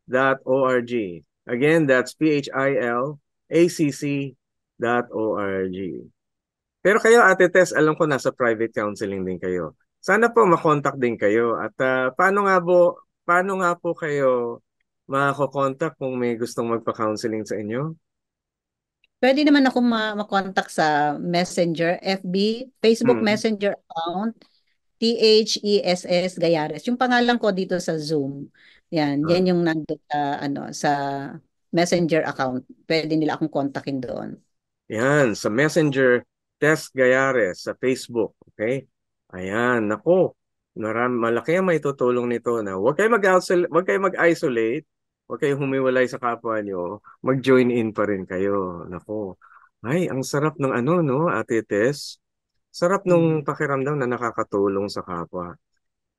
dot O-R-G. Again, that's P-H-I-L-A-C-C dot O-R-G. Pero kayo, Ate Tess, alam ko nasa private counseling din kayo. Sana po makontakt din kayo. At uh, paano nga po, paano nga po kayo makakontakt kung may gustong magpa-counseling sa inyo? Pwede naman ako ma- makontakt sa Messenger, FB, Facebook hmm. Messenger account, THESS Gayares. Yung pangalan ko dito sa Zoom. Yan, hmm. yan yung nandoon sa ano sa Messenger account. Pwede nila akong kontakin doon. Yan, sa Messenger Tess Gayares sa Facebook, okay? Ayan, nako. Maram, malaki ang maitutulong nito na huwag kayo mag-isolate, huwag kayo mag-isolate, huwag kayo humiwalay sa kapwa nyo, mag-join in pa rin kayo. Nako. Ay, ang sarap ng ano, no, Ate Tess? Sarap nung hmm. pakiramdam na nakakatulong sa kapwa.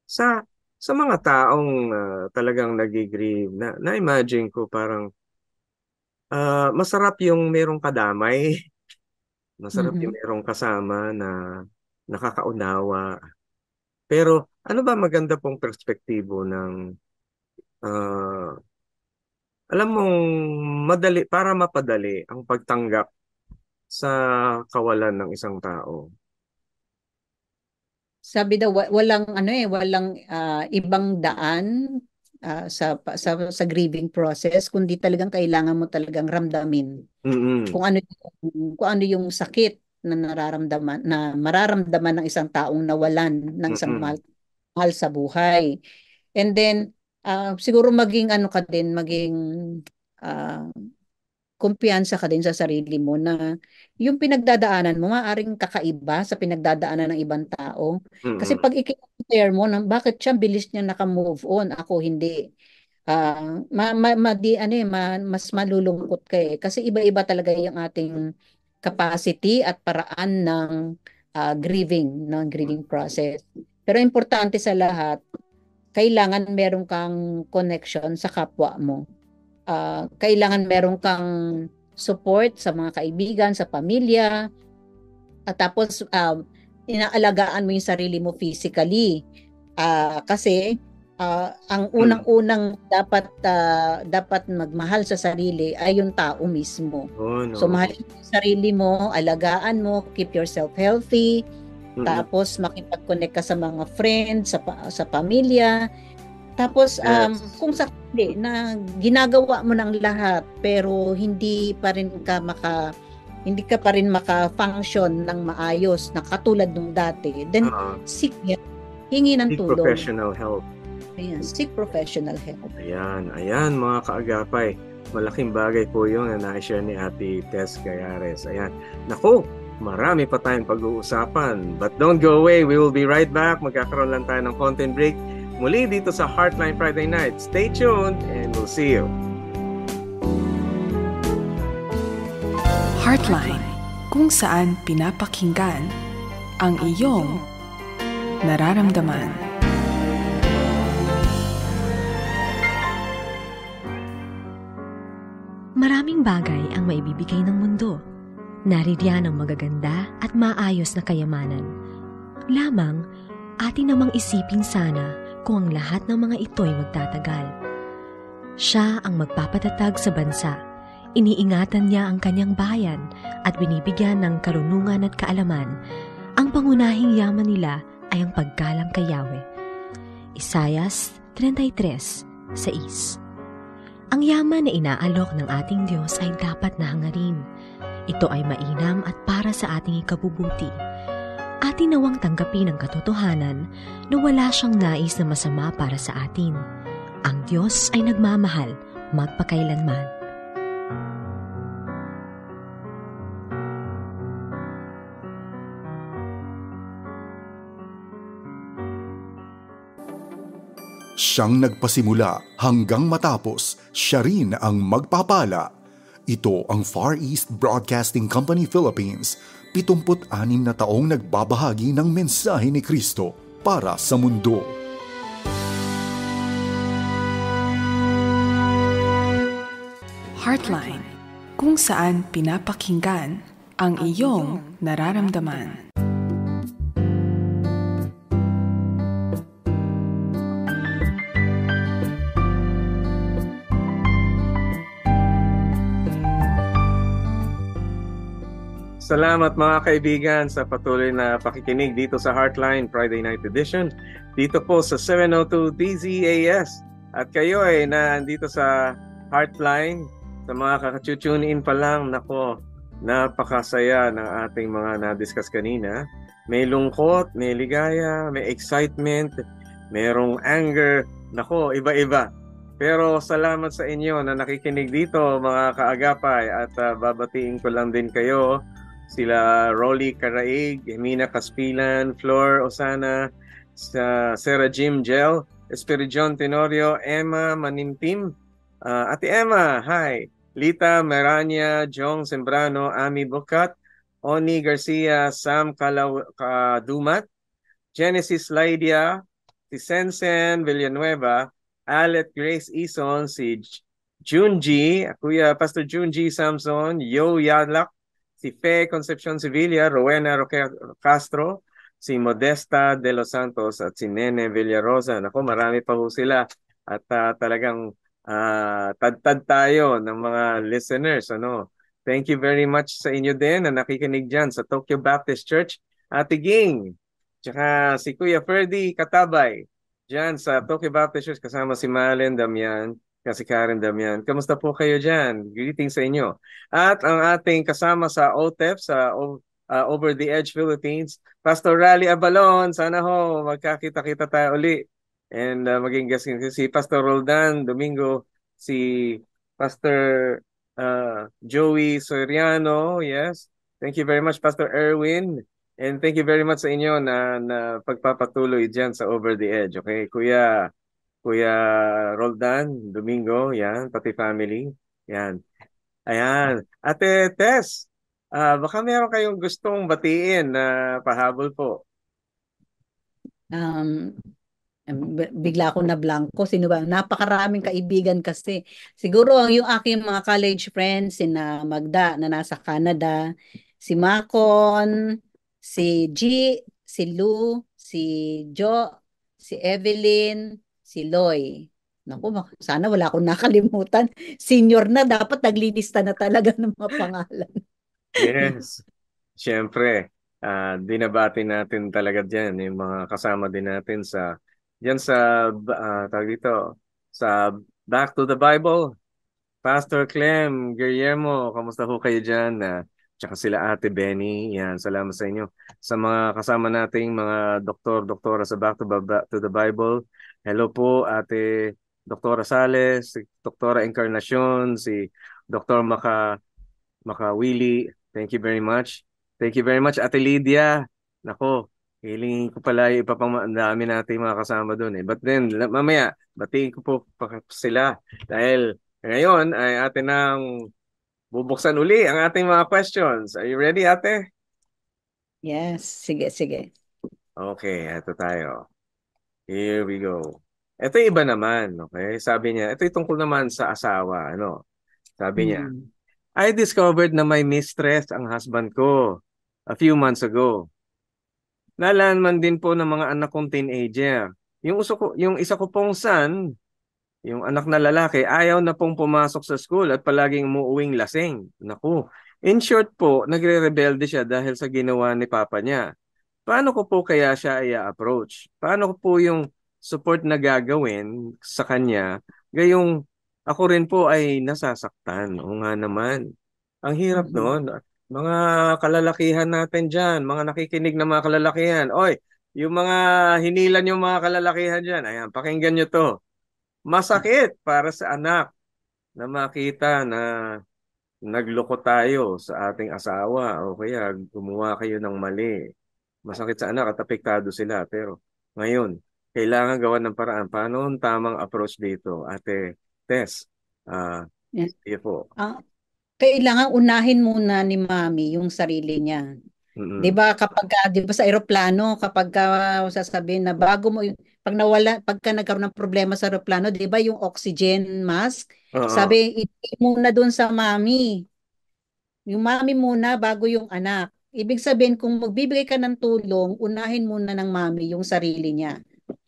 Sa sa mga taong uh, talagang nagigrieve, na, na-imagine ko parang uh, masarap yung merong kadamay. masarap mm-hmm. yung merong kasama na nakakaunawa, pero ano ba maganda pong perspektibo ng uh, alam mong madali para mapadali ang pagtanggap sa kawalan ng isang tao. Sabi daw walang ano eh walang uh, ibang daan uh, sa, sa sa grieving process kundi talagang kailangan mo talagang ramdamin. Mm-hmm. Kung ano yung, kung ano yung sakit na nararamdaman na mararamdaman ng isang taong nawalan ng isang mahal, mahal sa buhay. And then uh, siguro maging ano ka din maging uh, kumpiyansa ka din sa sarili mo na yung pinagdadaanan mo maaring kakaiba sa pinagdadaanan ng ibang tao. Mm-hmm. Kasi pag i-compare mo na bakit siya bilis niya naka-move on, ako hindi. Uh, ma, ma, ma, di, ano eh, ma, mas malulungkot ka eh. Kasi iba-iba talaga yung ating capacity at paraan ng uh, grieving, ng grieving process. Pero importante sa lahat, kailangan meron kang connection sa kapwa mo. Uh, kailangan meron kang support sa mga kaibigan, sa pamilya. At tapos uh, inaalagaan mo yung sarili mo physically. Uh, kasi uh, ang hmm. unang-unang dapat uh, dapat magmahal sa sarili ay yung tao mismo. Oh, no. So mahalin mo sarili mo, alagaan mo, keep yourself healthy, mm-hmm. tapos makipag-connect ka sa mga friends, sa sa pamilya. Tapos um, yes. um kung sakali na ginagawa mo ng lahat pero hindi pa rin ka maka hindi ka pa rin maka-function ng maayos na katulad nung dati, then uh-huh. seek Hingi ng seek tulong. professional help. Ayan, seek professional help. Ayan, ayan mga kaagapay. Malaking bagay po yung na share ni Ate Tess Gayares. Ayan. Naku, marami pa tayong pag-uusapan. But don't go away. We will be right back. Magkakaroon lang tayo ng content break. Muli dito sa Heartline Friday Night. Stay tuned and we'll see you. Heartline, kung saan pinapakinggan ang iyong nararamdaman. Maraming bagay ang maibibigay ng mundo. Naririyan ang magaganda at maayos na kayamanan. Lamang, atin namang isipin sana kung ang lahat ng mga ito'y magtatagal. Siya ang magpapatatag sa bansa. Iniingatan niya ang kanyang bayan at binibigyan ng karunungan at kaalaman. Ang pangunahing yaman nila ay ang paggalang kay Yahweh. Isayas 33, 6 ang yaman na inaalok ng ating Diyos ay dapat na hangarin. Ito ay mainam at para sa ating ikabubuti. Atin nawang tanggapin ang katotohanan na wala siyang nais na masama para sa atin. Ang Diyos ay nagmamahal magpakailanman. Siyang nagpasimula hanggang matapos, siya rin ang magpapala. Ito ang Far East Broadcasting Company Philippines, 76 na taong nagbabahagi ng mensahe ni Kristo para sa mundo. Heartline, kung saan pinapakinggan ang iyong nararamdaman. Salamat mga kaibigan sa patuloy na pakikinig dito sa Heartline Friday Night Edition dito po sa 702 DZAS. At kayo ay nandito sa Heartline sa mga kakatutune in pa lang. Nako, napakasaya ng ating mga na-discuss kanina. May lungkot, may ligaya, may excitement, merong anger. Nako, iba-iba. Pero salamat sa inyo na nakikinig dito mga kaagapay at uh, babatiin ko lang din kayo sila Rolly Caraig, Emina Caspilan, Flor Osana, sa Sarah Jim Gel, Espiridion Tenorio, Emma Manimpim, uh, Ate Emma, hi, Lita Merania, Jong Sembrano, Ami Bocat, Oni Garcia, Sam Kalaw Kadumat, Genesis Lydia, si Sensen Villanueva, Alet Grace Ison, si Junji, Kuya Pastor Junji Samson, Yo Yadlak, si Fe Concepcion Sevilla, Rowena Roque Castro, si Modesta de los Santos at si Nene Villarosa. Nako, marami pa po sila at uh, talagang uh, ah, tad-tad tayo ng mga listeners. Ano? Thank you very much sa inyo din na nakikinig dyan sa Tokyo Baptist Church. Ate Ging, tsaka si Kuya Ferdy Katabay, dyan sa Tokyo Baptist Church kasama si Malen Damian kasi Karen Damian. Kamusta po kayo dyan? Greetings sa inyo. At ang ating kasama sa OTEP, sa o- uh, Over the Edge Philippines, Pastor Rally Abalon. Sana ho, magkakita-kita tayo uli. And uh, maging guest si Pastor Roldan Domingo, si Pastor uh, Joey Soriano. Yes. Thank you very much, Pastor Erwin. And thank you very much sa inyo na, na pagpapatuloy dyan sa Over the Edge. Okay, Kuya Kuya Roldan, Domingo, yan, pati family. Yan. Ayan. Ate Tess, uh, baka meron kayong gustong batiin na uh, pahabol po. Um, bigla ko na blanco sino ba napakaraming kaibigan kasi siguro yung aking mga college friends sina Magda na nasa Canada si Macon si G si Lou si Jo si Evelyn si Loy. Naku, sana wala akong nakalimutan. Senior na, dapat naglilista na talaga ng mga pangalan. yes. Siyempre, uh, ah, dinabati natin talaga dyan yung mga kasama din natin sa dyan sa uh, tawag dito sa Back to the Bible. Pastor Clem, Guillermo, kamusta ho kayo diyan? Uh, ah, tsaka sila Ate Benny. Yan, salamat sa inyo. Sa mga kasama nating mga doktor, doktora sa Back to, ba- to the Bible, Hello po Ate Doktora Sales, si Doktora Encarnacion, si Dr. Maka Maka Willy. Thank you very much. Thank you very much Ate Lydia. Nako, hilingin ko pala yung ipapamandami natin mga kasama doon eh. But then, mamaya, batiin ko po sila dahil ngayon ay atin nang bubuksan uli ang ating mga questions. Are you ready ate? Yes, sige, sige. Okay, ito tayo. Here we go. Ito iba naman, okay? Sabi niya, ito tungkol naman sa asawa, ano? Sabi niya, mm. I discovered na may mistress ang husband ko a few months ago. Nalaman din po ng mga anak kong teenager. Yung, usok ko, yung isa ko pong son, yung anak na lalaki, ayaw na pong pumasok sa school at palaging umuuwing lasing. Naku. In short po, nagre-rebelde siya dahil sa ginawa ni papa niya paano ko po kaya siya i-approach? Paano ko po yung support na gagawin sa kanya? Gayong ako rin po ay nasasaktan. O nga naman. Ang hirap mm-hmm. noon. Mga kalalakihan natin dyan, mga nakikinig na mga kalalakihan. Oy, yung mga hinilan yung mga kalalakihan dyan, ayan, pakinggan nyo to. Masakit para sa anak na makita na nagloko tayo sa ating asawa o kaya gumawa kayo ng mali masakit sa anak at apektado sila. Pero ngayon, kailangan gawa ng paraan. Paano ang tamang approach dito? Ate Tess, uh, yes. po. Ah, kailangan unahin muna ni mami yung sarili niya. Mm-hmm. 'Di ba kapag 'di ba sa eroplano kapag uh, sasabihin na bago mo pag nawala pagka nagkaroon ng problema sa eroplano, 'di ba yung oxygen mask? Uh-huh. Sabi iti muna doon sa mami. Yung mami muna bago yung anak. Ibig sabihin, kung magbibigay ka ng tulong, unahin muna ng mami yung sarili niya.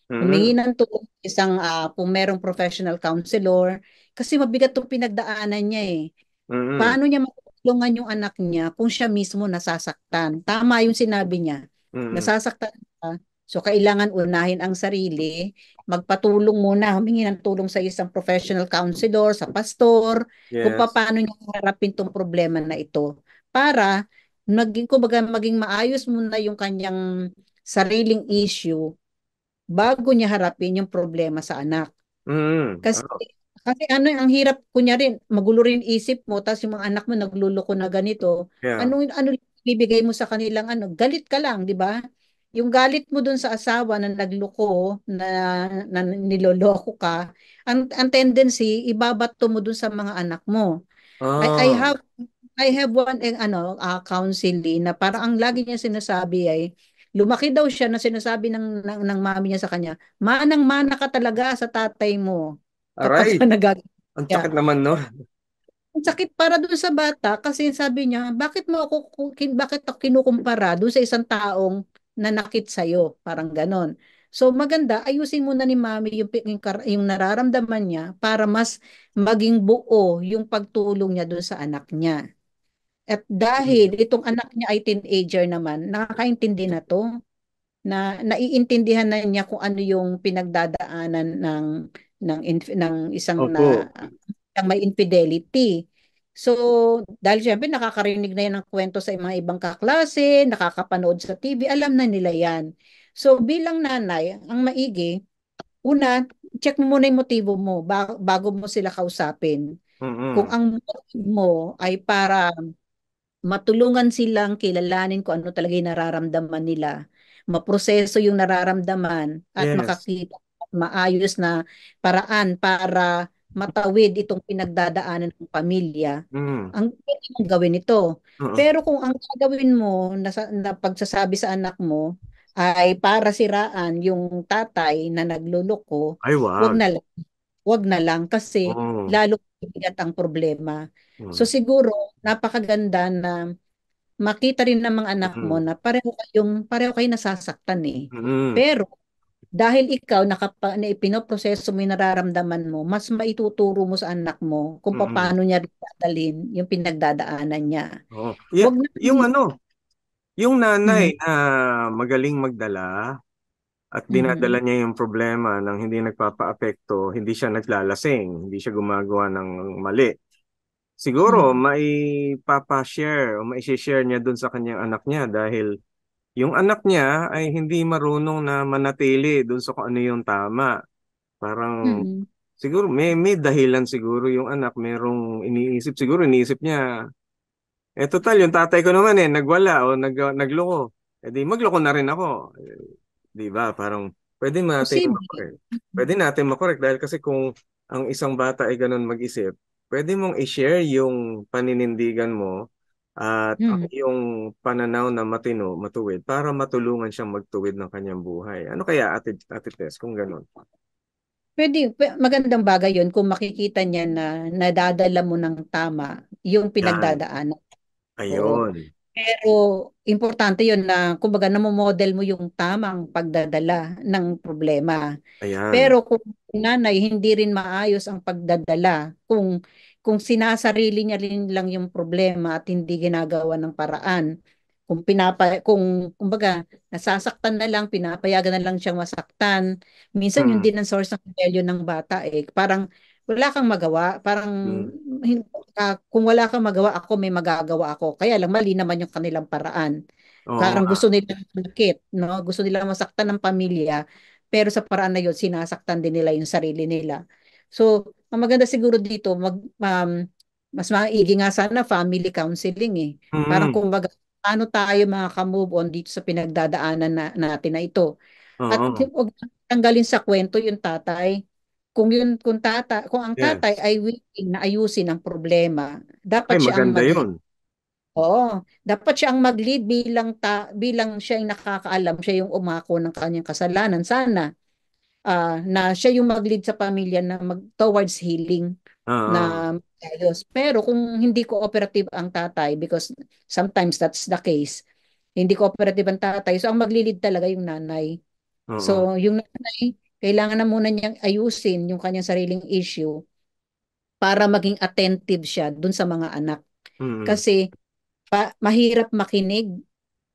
Mm-hmm. Humingi ng tulong isang, uh, kung merong professional counselor, kasi mabigat itong pinagdaanan niya eh. Mm-hmm. Paano niya matulungan yung anak niya kung siya mismo nasasaktan? Tama yung sinabi niya. Mm-hmm. Nasasaktan siya, So, kailangan unahin ang sarili, magpatulong muna, humingi ng tulong sa isang professional counselor, sa pastor, yes. kung paano niya harapin itong problema na ito para maging kumbaga maging maayos muna yung kanyang sariling issue bago niya harapin yung problema sa anak. Mm. Kasi ah. kasi ano ang hirap rin magulo rin isip mo tapos yung mga anak mo nagluloko na ganito. Yeah. Ano ano bibigay mo sa kanilang ano galit ka lang, di ba? Yung galit mo dun sa asawa na nagloko na, na niloloko ka, ang, ang tendency ibabato mo dun sa mga anak mo. Ah. I, I ah. have I have one eh, ano, uh, counselee na para ang lagi niya sinasabi ay lumaki daw siya na sinasabi ng, ng, ng mami niya sa kanya, manang-mana ka talaga sa tatay mo. Aray, nagag- ang sakit naman, no? Ang sakit para doon sa bata kasi sabi niya, bakit mo ako, kin, bakit ako kinukumpara doon sa isang taong nanakit sa'yo? Parang ganon. So maganda, ayusin muna ni mami yung, yung, yung nararamdaman niya para mas maging buo yung pagtulong niya doon sa anak niya. At dahil itong anak niya ay teenager naman, nakakaintindi na to na naiintindihan na niya kung ano yung pinagdadaanan ng ng ng isang Opo. na ng may infidelity. So, dahil syempre nakakarinig na yan ng kwento sa mga ibang kaklase, nakakapanood sa TV, alam na nila yan. So, bilang nanay, ang maigi, una, check mo muna yung motibo mo bago mo sila kausapin. Mm-hmm. Kung ang motibo mo ay para matulungan silang kilalanin ko ano talaga yung nararamdaman nila, maproseso yung nararamdaman at yes. makakita maayos na paraan para matawid itong pinagdadaanan ng pamilya. Mm. Ang pwede mong gawin ito. Uh-uh. Pero kung ang gagawin mo na, na pagsasabi sa anak mo ay para siraan yung tatay na nagluloko, ay, wow. wag na lang wag na lang kasi mm. lalo bigat ang problema. Mm. So siguro napakaganda na makita rin ng mga anak mm. mo na pareho kayong pareho kayo nasasaktan eh. Mm. Pero dahil ikaw nakapa, na ipinoproseso mo yung nararamdaman mo, mas maituturo mo sa anak mo kung mm. paano niya dadalhin yung pinagdadaanan niya. Oh. Yeah, na, yung ano, yung nanay mm-hmm. na magaling magdala, at dinadala niya yung problema ng hindi nagpapaapekto, hindi siya naglalasing, hindi siya gumagawa ng mali. Siguro mm-hmm. maipapa-share o mai-share niya dun sa kanyang anak niya dahil yung anak niya ay hindi marunong na manatili dun sa kung ano yung tama. Parang mm-hmm. siguro may may dahilan siguro yung anak merong iniisip siguro iniisip niya eh total yung tatay ko naman eh nagwala o nag, nagloko. Eh di magloko na rin ako. 'Di ba? Parang pwede natin makorek. Pwede natin makorek dahil kasi kung ang isang bata ay ganun mag-isip, pwede mong i-share yung paninindigan mo at mm. yung pananaw na matino, matuwid para matulungan siyang magtuwid ng kanyang buhay. Ano kaya Ate, Ate Tess kung ganun? Pwede, magandang bagay yon kung makikita niya na nadadala mo ng tama yung pinagdadaanan. Ayun. Pero importante yun na kumbaga namomodel mo yung tamang pagdadala ng problema. Ayan. Pero kung nanay hindi rin maayos ang pagdadala, kung kung sinasarili niya rin lang yung problema at hindi ginagawa ng paraan, kung pinapa kung kumbaga nasasaktan na lang, pinapayagan na lang siyang masaktan, minsan hmm. yun mm. din ang source ng rebellion ng bata eh. Parang wala kang magawa, parang hmm. uh, kung wala kang magawa ako, may magagawa ako. Kaya lang mali naman yung kanilang paraan. Oh. Parang gusto nila sakit, no? Gusto nila masaktan ng pamilya, pero sa paraan na yun, sinasaktan din nila yung sarili nila. So, ang maganda siguro dito, mag, um, mas maigi nga sana family counseling eh. Mm-hmm. Parang hmm. kung baga, ano tayo makakamove on dito sa pinagdadaanan na, natin na ito. uh At huwag tanggalin sa kwento yung tatay kung yun kung tata kung ang yes. tatay ay willing na ayusin ang problema dapat ay, siya ang mag- yun Oo, dapat siya ang mag-lead bilang ta, bilang siya yung nakakaalam, siya yung umako ng kanyang kasalanan sana uh, na siya yung mag-lead sa pamilya na mag towards healing uh-huh. na ayos. Pero kung hindi cooperative ang tatay because sometimes that's the case, hindi cooperative ang tatay, so ang maglilid talaga yung nanay. Uh-huh. So yung nanay kailangan na muna niyang ayusin yung kanyang sariling issue para maging attentive siya dun sa mga anak. Mm-hmm. Kasi pa, mahirap makinig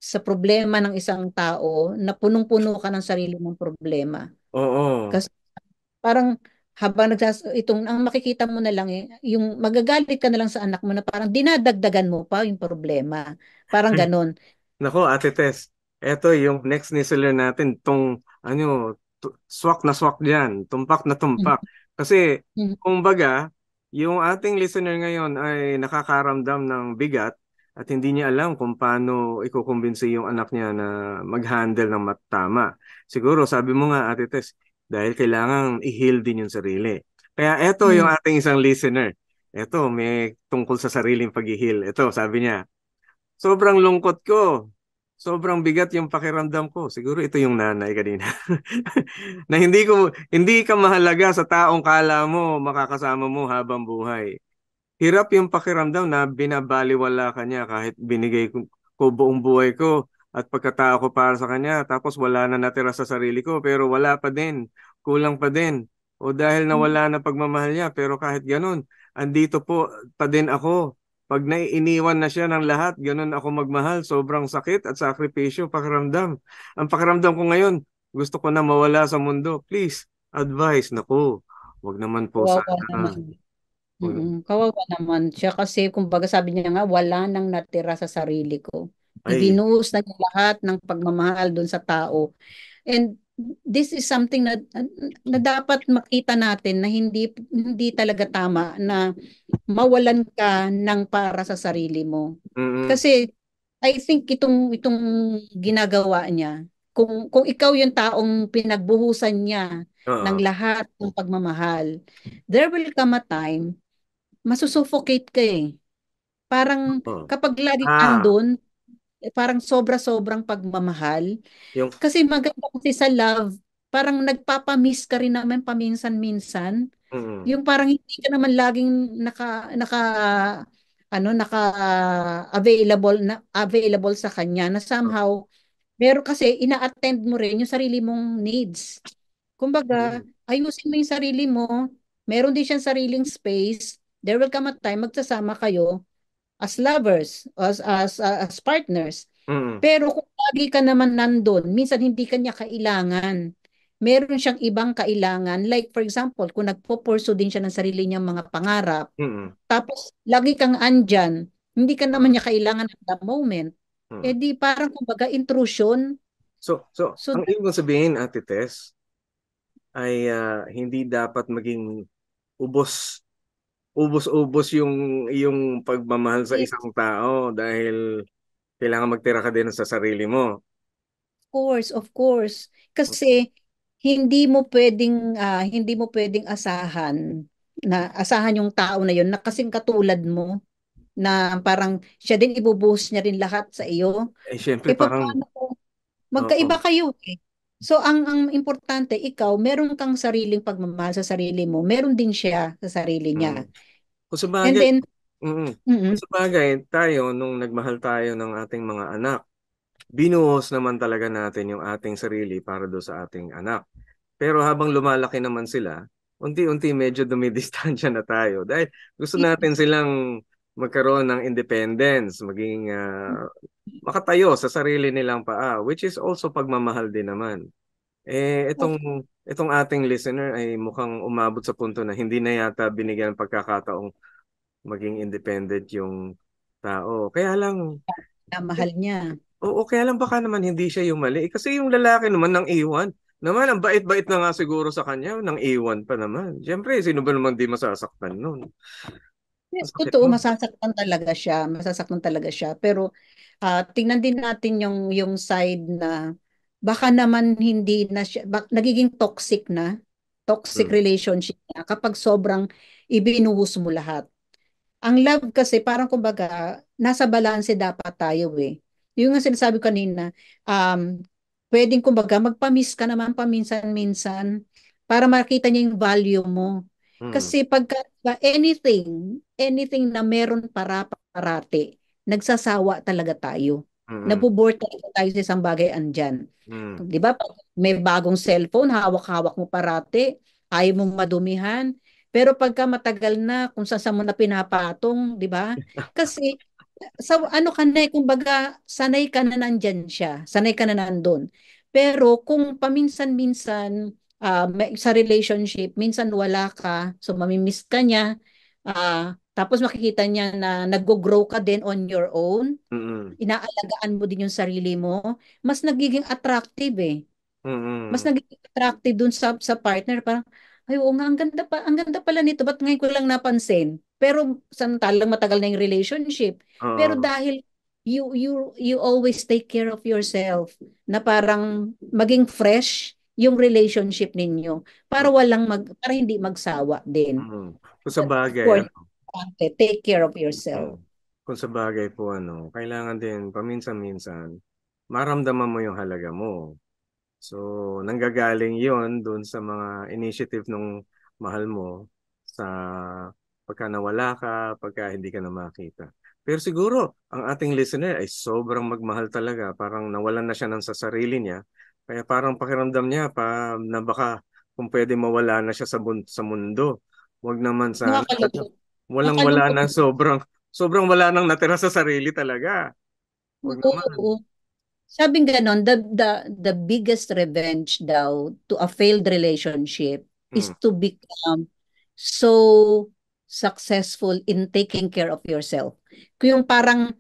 sa problema ng isang tao na punong-puno ka ng sarili mong problema. Oo. Kasi parang habang nagsas itong ang makikita mo na lang eh, yung magagalit ka na lang sa anak mo na parang dinadagdagan mo pa yung problema. Parang ganun. Nako, Ate Tess, eto yung next newsletter natin tong ano swak na swak diyan, tumpak na tumpak. Mm-hmm. Kasi mm-hmm. kumbaga, yung ating listener ngayon ay nakakaramdam ng bigat at hindi niya alam kung paano ikukumbinsi yung anak niya na mag-handle ng matama. Siguro, sabi mo nga, Ate Tess, dahil kailangan i-heal din yung sarili. Kaya eto yung mm-hmm. ating isang listener. Eto, may tungkol sa sariling pag-heal. Eto, sabi niya, sobrang lungkot ko sobrang bigat yung pakiramdam ko. Siguro ito yung nanay kanina. na hindi ko hindi ka mahalaga sa taong kala mo makakasama mo habang buhay. Hirap yung pakiramdam na binabaliwala ka niya kahit binigay ko, ko buong buhay ko at pagkatao ko para sa kanya tapos wala na natira sa sarili ko pero wala pa din, kulang pa din. O dahil nawala hmm. na pagmamahal niya pero kahit ganun, andito po pa din ako pag naiiniwan na siya ng lahat, ganun ako magmahal, sobrang sakit at sakripisyo, pakiramdam. Ang pakiramdam ko ngayon, gusto ko na mawala sa mundo. Please, advice. Naku, wag naman po sa sana. Mm-hmm. Kawawa naman siya kasi kumbaga sabi niya nga, wala nang natira sa sarili ko. Ay. Ibinuhos na niya lahat ng pagmamahal doon sa tao. And this is something na, na dapat makita natin na hindi hindi talaga tama na mawalan ka ng para sa sarili mo. Mm-hmm. Kasi I think itong itong ginagawa niya kung kung ikaw yung taong pinagbuhusan niya uh-huh. ng lahat ng pagmamahal, there will come a time masusuffocate ka eh. Parang uh-huh. kapag lagi ah. kang doon, eh, parang sobra-sobrang pagmamahal. Yung... Kasi maganda kasi sa love, parang nagpapamiss ka rin naman paminsan-minsan. Mm-hmm. Yung parang hindi ka naman laging naka naka ano naka uh, available na available sa kanya na somehow pero kasi ina-attend mo rin yung sarili mong needs. Kumbaga, mm-hmm. ayusin mo yung sarili mo, meron din siyang sariling space, there will come a time magsasama kayo as lovers, as as uh, as partners. Mm. Pero kung lagi ka naman nandun, minsan hindi kanya kailangan. Meron siyang ibang kailangan. Like for example, kung nagpo-pursue din siya ng sarili niyang mga pangarap, mm. tapos lagi kang andyan, hindi ka naman niya kailangan at the moment. Mm. Eh di parang kumbaga intrusion. So, so, so ang ibig sabihin, Ate Tess, ay uh, hindi dapat maging ubos ubos-ubos yung yung pagmamahal sa isang tao dahil kailangan magtira ka din sa sarili mo. Of course, of course. Kasi hindi mo pwedeng uh, hindi mo pwedeng asahan na asahan yung tao na yun na kasing katulad mo na parang siya din ibubuhos niya rin lahat sa iyo. Eh syempre e, parang magkaiba kayo eh. So ang ang importante ikaw, meron kang sariling pagmamahal sa sarili mo. Meron din siya sa sarili niya. Mm. O sabagay, And then mm, mm-hmm. sa bagay, tayo nung nagmahal tayo ng ating mga anak, binuhos naman talaga natin yung ating sarili para do sa ating anak. Pero habang lumalaki naman sila, unti-unti medyo dumidistansya na tayo dahil gusto natin silang magkaroon ng independence, maging uh, makatayo sa sarili nilang paa, which is also pagmamahal din naman. Eh, itong, itong ating listener ay mukhang umabot sa punto na hindi na yata binigyan ng pagkakataong maging independent yung tao. Kaya lang... Na mahal niya. Oo, kaya lang baka naman hindi siya yung mali. Eh, kasi yung lalaki naman ng iwan. Naman, ang bait-bait na nga siguro sa kanya, nang iwan pa naman. Siyempre, sino ba naman di masasaktan nun? Yes, totoo, masasaktan talaga siya. Masasaktan talaga siya. Pero uh, tingnan din natin yung, yung side na baka naman hindi na siya, bak, nagiging toxic na, toxic hmm. relationship na kapag sobrang ibinuhos mo lahat. Ang love kasi parang kumbaga, nasa balanse dapat tayo eh. Yung nga sinasabi kanina, um, pwedeng kumbaga magpamiss ka naman paminsan-minsan para makita niya yung value mo Hmm. Kasi pagka anything, anything na meron para parati, nagsasawa talaga tayo. Mm-hmm. Nabubore talaga tayo sa isang bagay andyan. Mm. 'Di ba? Pag may bagong cellphone, hawak-hawak mo parati, ayaw mong madumihan. Pero pagka matagal na kung saan mo na pinapatong, 'di ba? Kasi sa ano ka na, eh, kumbaga sanay ka na nandiyan siya, sanay ka na nandoon. Pero kung paminsan-minsan uh, sa relationship, minsan wala ka, so mamimiss ka niya, uh, tapos makikita niya na nag-grow ka din on your own, mm-hmm. inaalagaan mo din yung sarili mo, mas nagiging attractive eh. Mm-hmm. Mas nagiging attractive dun sa, sa partner, parang, ay oo nga, ang ganda, pa, ang ganda pala nito, ba't ngayon ko lang napansin? Pero samantalang matagal na yung relationship. Uh-huh. Pero dahil you you you always take care of yourself na parang maging fresh yung relationship ninyo para mm. walang mag para hindi magsawa din. Mm. Kung sa bagay, ano, take care of yourself. Mm. Kung sa bagay po ano, kailangan din paminsan-minsan maramdaman mo yung halaga mo. So, nanggagaling 'yon doon sa mga initiative ng mahal mo sa pagka nawala ka, pagka hindi ka na makita. Pero siguro, ang ating listener ay sobrang magmahal talaga. Parang nawalan na siya ng sa sarili niya kaya parang pakiramdam niya pa na baka kung pwede mawala na siya sa, bun- sa mundo. Wag naman sa walang wala na sobrang sobrang wala nang natira sa sarili talaga. Wag oo, naman. Oo. Sabing ganon, the, the, the biggest revenge daw to a failed relationship hmm. is to become so successful in taking care of yourself. Yung parang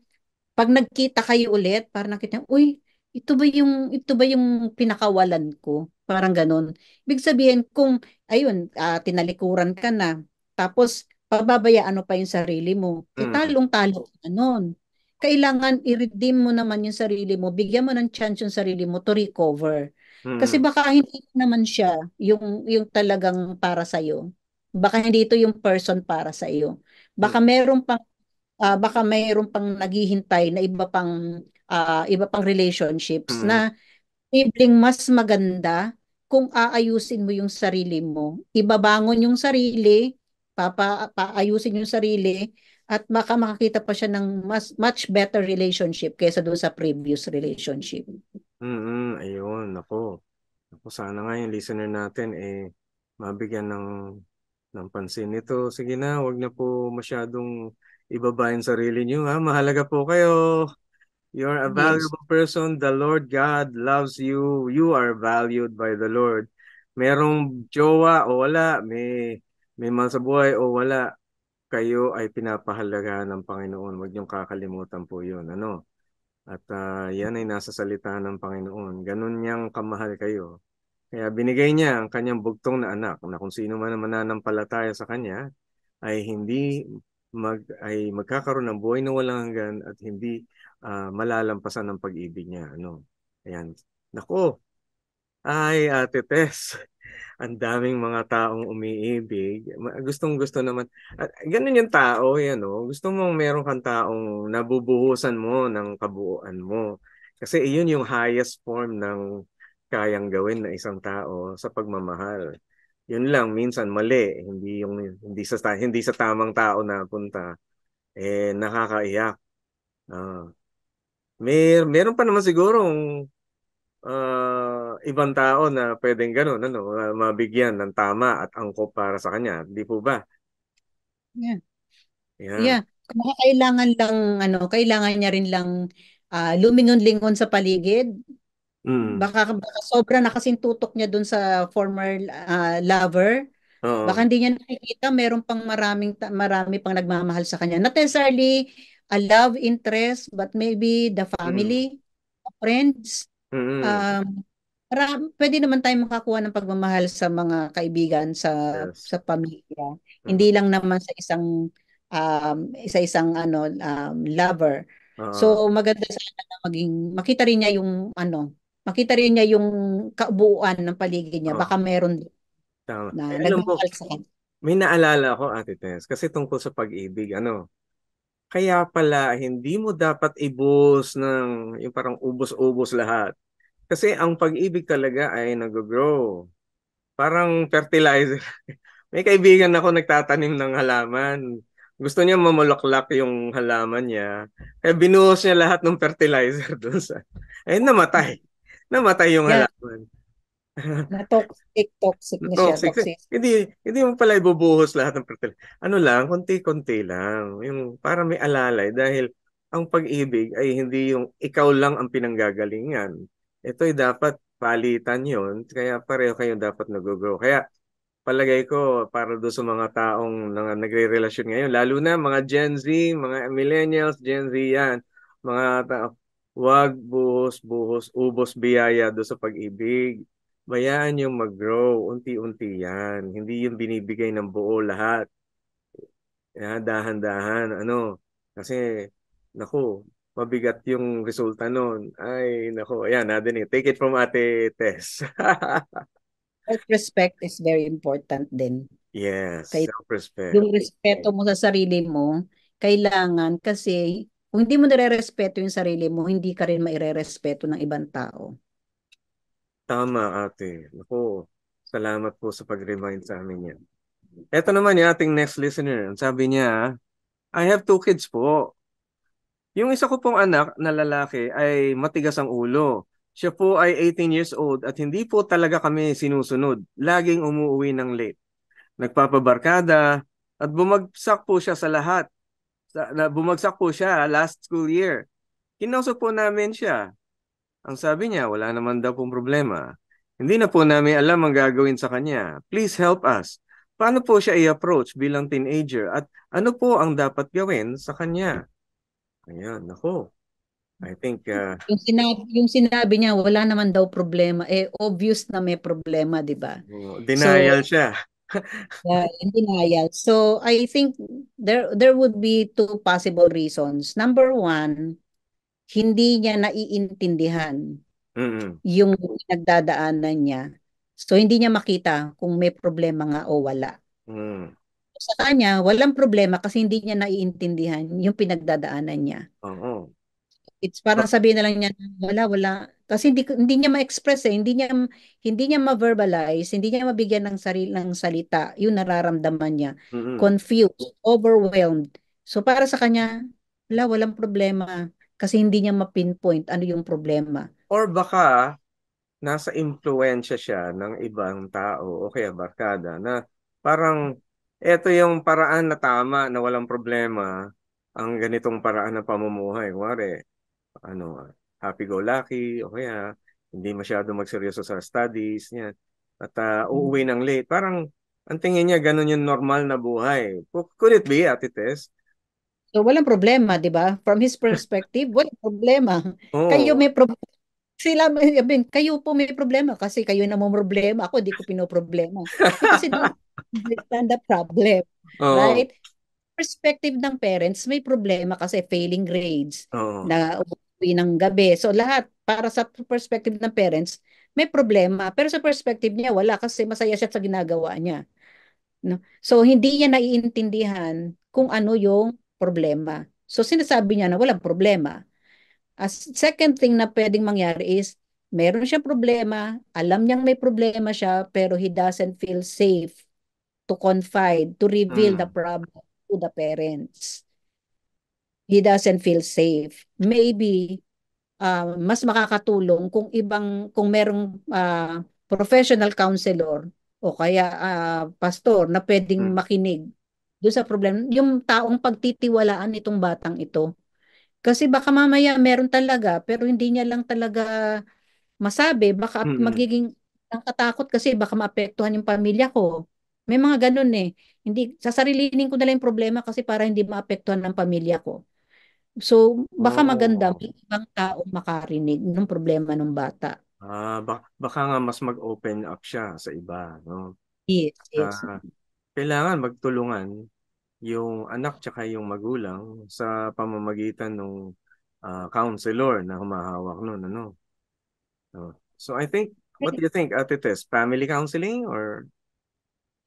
pag nagkita kayo ulit, parang nakita, uy, ito ba yung ito ba yung pinakawalan ko? Parang ganun. Ibig sabihin kung ayun, uh, tinalikuran ka na tapos pababayaan ano pa yung sarili mo. Eh, mm. Italong-talo ka nun. Kailangan i-redeem mo naman yung sarili mo. Bigyan mo ng chance yung sarili mo to recover. Kasi mm. baka hindi naman siya yung yung talagang para sa iyo. Baka hindi ito yung person para sa iyo. Mm. Ah, baka meron pang uh, baka mayroon pang naghihintay na iba pang uh, iba pang relationships mm na posibleng mas maganda kung aayusin mo yung sarili mo. Ibabangon yung sarili, papa, paayusin yung sarili, at maka makakita pa siya ng mas much better relationship kaysa doon sa previous relationship. Mm, ayun, nako. Nako sana nga yung listener natin eh mabigyan ng ng pansin nito. Sige na, wag na po masyadong ibaba yung sarili niyo ha. Mahalaga po kayo. You are a valuable person. The Lord God loves you. You are valued by the Lord. Merong jowa o wala, may may man sa buhay o wala, kayo ay pinapahalaga ng Panginoon. Huwag niyong kakalimutan po 'yon, ano? At uh, yan ay nasa salita ng Panginoon. Ganun niyang kamahal kayo. Kaya binigay niya ang kanyang bugtong na anak na kung sino man ang mananampalataya sa kanya ay hindi mag ay magkakaroon ng buhay na walang hanggan at hindi uh, malalampasan ng pag-ibig niya. Ano? Ayan. Nako. Ay, Ate Tess. Ang daming mga taong umiibig. Gustong-gusto naman. At ganun yung tao, yan o. Oh. Gusto mong meron kang taong nabubuhusan mo ng kabuuan mo. Kasi iyon yung highest form ng kayang gawin na isang tao sa pagmamahal. Yun lang minsan mali, hindi yung hindi sa hindi sa tamang tao na punta eh nakakaiyak. Uh, may meron pa naman sigurong uh, ibang tao na pwedeng ganun, ano, mabigyan ng tama at angkop para sa kanya. Di po ba? Yeah. Yeah. yeah. Kailangan lang, ano, kailangan niya rin lang uh, lumingon-lingon sa paligid. Mm. Baka, baka sobra na kasi tutok niya doon sa former uh, lover. Oo. Baka hindi niya nakikita, meron pang maraming marami pang nagmamahal sa kanya. Not necessarily a love interest, but maybe the family, mm. friends. Mm-hmm. Um, para, pwede naman tayong makakuha ng pagmamahal sa mga kaibigan, sa yes. sa pamilya. Mm-hmm. Hindi lang naman sa isang um, isa-isang ano um, lover. Uh-huh. So maganda sana na maging makita rin niya yung ano, makita rin niya yung kabuuan ng paligid niya. Uh-huh. Baka meron din. Tama. Na, eh, alam mo, may naalala ako, Ate Tess, kasi tungkol sa pag-ibig, ano, kaya pala, hindi mo dapat ibos ng yung parang ubos-ubos lahat. Kasi ang pag-ibig talaga ay nag-grow. Parang fertilizer. May kaibigan ako nagtatanim ng halaman. Gusto niya mamulaklak yung halaman niya. Kaya binuhos niya lahat ng fertilizer doon sa... Ayun, namatay. Namatay yung yeah. halaman na toxic, toxic na siya. Toxic. toxic. Hindi, hindi mo pala ibubuhos lahat ng fertilizer. Ano lang, konti-konti lang. Yung para may alalay dahil ang pag-ibig ay hindi yung ikaw lang ang pinanggagalingan. Ito ay dapat palitan yon kaya pareho kayong dapat nag-grow. Kaya palagay ko para do sa mga taong na, nagre-relasyon ngayon, lalo na mga Gen Z, mga millennials, Gen Z yan, mga tao wag buhos, buhos, ubos biyaya do sa pag-ibig Bayaan yung mag-grow. Unti-unti yan. Hindi yung binibigay ng buo lahat. Dahan-dahan. Ano? Kasi, naku, mabigat yung resulta noon. Ay, nako, ayan, ah, eh. Take it from Ate Tess. Self-respect is very important din. Yes, Kaya, self-respect. Yung respeto mo sa sarili mo, kailangan kasi kung hindi mo nire-respeto yung sarili mo, hindi ka rin maire-respeto ng ibang tao. Tama ate. Ako, salamat po sa pag-remind sa amin yan. Ito naman yung ating next listener. Ang sabi niya, I have two kids po. Yung isa ko pong anak na lalaki ay matigas ang ulo. Siya po ay 18 years old at hindi po talaga kami sinusunod. Laging umuwi ng late. Nagpapabarkada at bumagsak po siya sa lahat. Bumagsak po siya last school year. Kinausap po namin siya ang sabi niya, wala naman daw pong problema. Hindi na po namin alam ang gagawin sa kanya. Please help us. Paano po siya i-approach bilang teenager at ano po ang dapat gawin sa kanya? Ayan, nako. I think uh, yung sinabi yung sinabi niya wala naman daw problema eh obvious na may problema, 'di ba? Oh, denial so, siya. yeah, in denial. So I think there there would be two possible reasons. Number one, hindi niya naiintindihan Mm-mm. yung nagdadaanan niya. So hindi niya makita kung may problema nga o wala. Mm. Sa kanya, walang problema kasi hindi niya naiintindihan yung pinagdadaanan niya. Oo. Uh-huh. It's parang sabihin na lang niya, wala, wala. Kasi hindi, hindi niya ma-express eh. Hindi niya, hindi niya ma-verbalize, hindi niya mabigyan ng, sarili, ng salita yung nararamdaman niya. Mm-hmm. Confused, overwhelmed. So para sa kanya, wala, walang problema kasi hindi niya ma-pinpoint ano yung problema. Or baka nasa impluensya siya ng ibang tao o kaya barkada na parang eto yung paraan na tama na walang problema ang ganitong paraan ng pamumuhay. Wari, ano, happy-go-lucky o kaya hindi masyado magseryoso sa studies niya at uh, uuwi ng late. Parang ang tingin niya ganun yung normal na buhay. Could it be, Ate Tess? So walang problema, 'di ba? From his perspective, walang problema. Oh. Kayo may problema. Sila, I mean, kayo po may problema kasi kayo na mo problema. Ako, di ko pinoproblema. Eh, kasi don't understand the problem. Oh. Right? Perspective ng parents, may problema kasi failing grades oh. na umuwi ng gabi. So lahat, para sa perspective ng parents, may problema. Pero sa perspective niya, wala kasi masaya siya sa ginagawa niya. No? So hindi niya naiintindihan kung ano yung problema. So sinasabi niya na walang problema. As second thing na pwedeng mangyari is meron siyang problema, alam niyang may problema siya pero he doesn't feel safe to confide, to reveal mm. the problem to the parents. He doesn't feel safe. Maybe uh, mas makakatulong kung ibang kung merong uh, professional counselor o kaya uh, pastor na pwedeng mm. makinig doon sa problema, yung taong pagtitiwalaan nitong batang ito. Kasi baka mamaya meron talaga, pero hindi niya lang talaga masabi. Baka mm-hmm. magiging ang katakot kasi baka maapektuhan yung pamilya ko. May mga ganun eh. Hindi, sasarilinin ko na lang yung problema kasi para hindi maapektuhan ng pamilya ko. So, baka oh. maganda may ibang tao makarinig ng problema ng bata. Ah, bak- baka nga mas mag-open up siya sa iba, no? Yes, yes. Uh, kailangan magtulungan yung anak tsaka yung magulang sa pamamagitan ng uh, ah, counselor na humahawak noon ano. So, oh, so I think what do you think Ate Tess, family counseling or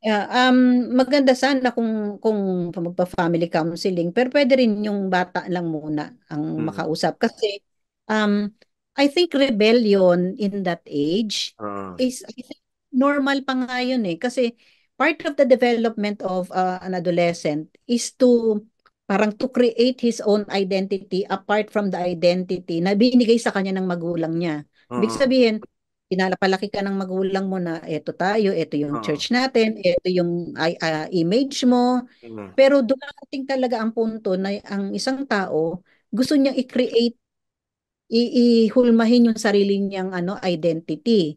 Yeah, um maganda sana kung kung magpa-family counseling pero pwede rin yung bata lang muna ang hmm. makausap kasi um I think rebellion in that age uh. is I think normal pa nga yun eh kasi part of the development of uh, an adolescent is to parang to create his own identity apart from the identity na binigay sa kanya ng magulang niya. Uh-huh. Ibig sabihin, pinalapalaki ka ng magulang mo na eto tayo, eto yung uh-huh. church natin, eto yung uh, image mo. Uh-huh. Pero dumating talaga ang punto na ang isang tao gusto niyang i-create iihulmahin yung sarili niyang ano identity.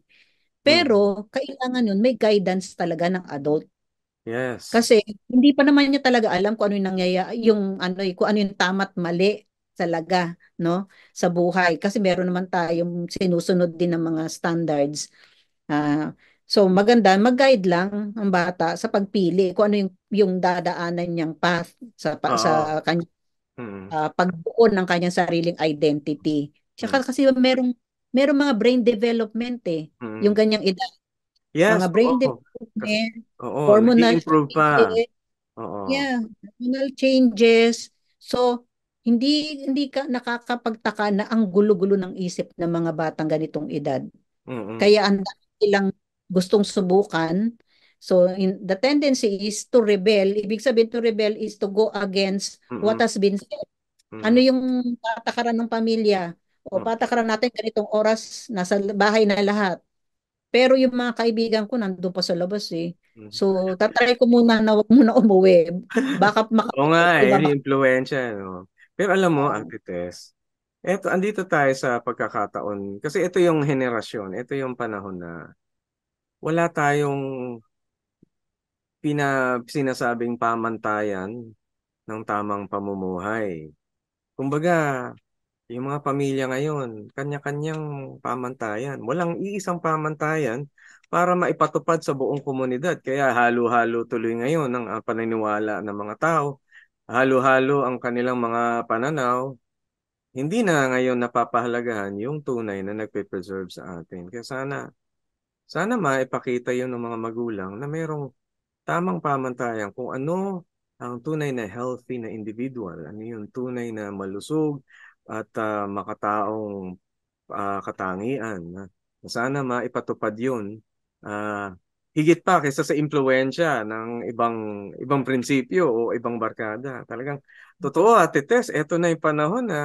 Pero mm. kailangan nun may guidance talaga ng adult. Yes. Kasi hindi pa naman niya talaga alam kung ano yung nangyaya, yung ano, kung ano yung tama't mali talaga, no? Sa buhay kasi meron naman tayong sinusunod din ng mga standards. Uh, so maganda mag-guide lang ang bata sa pagpili kung ano yung yung dadaanan niyang path sa uh, sa kanya mm. uh, pagbuo ng kanyang sariling identity. Tsaka mm. kasi merong merong mga brain development eh, mm-hmm. yung ganyang edad. Yes, mga brain oo. development, oo, hormonal improve pa. Oo. Yeah, hormonal changes. So, hindi hindi ka nakakapagtaka na ang gulo-gulo ng isip ng mga batang ganitong edad. Mm-hmm. Kaya ang ilang gustong subukan. So in, the tendency is to rebel. Ibig sabihin to rebel is to go against mm-hmm. what has been said. Mm-hmm. Ano yung patakaran ng pamilya? O mm. patakaran natin ganitong oras, nasa bahay na lahat. Pero yung mga kaibigan ko nandun pa sa labas eh. Mm. So, tatry ko muna na wag muna umuwi. Baka maka- Oo nga eh, influensya. Diba? No? Pero alam mo, ang Antites, eto, andito tayo sa pagkakataon. Kasi ito yung henerasyon, ito yung panahon na wala tayong pina, sinasabing pamantayan ng tamang pamumuhay. Kumbaga, yung mga pamilya ngayon, kanya-kanyang pamantayan. Walang iisang pamantayan para maipatupad sa buong komunidad. Kaya halo-halo tuloy ngayon ang ah, paniniwala ng mga tao. Halo-halo ang kanilang mga pananaw. Hindi na ngayon napapahalagahan yung tunay na nagpe-preserve sa atin. Kaya sana, sana maipakita yun ng mga magulang na mayroong tamang pamantayan kung ano ang tunay na healthy na individual, ano yung tunay na malusog, at uh, makataong uh, katangian. Sana maipatupad yun. Uh, higit pa kaysa sa impluensya ng ibang ibang prinsipyo o ibang barkada. Talagang totoo at Tess, ito na 'yung panahon na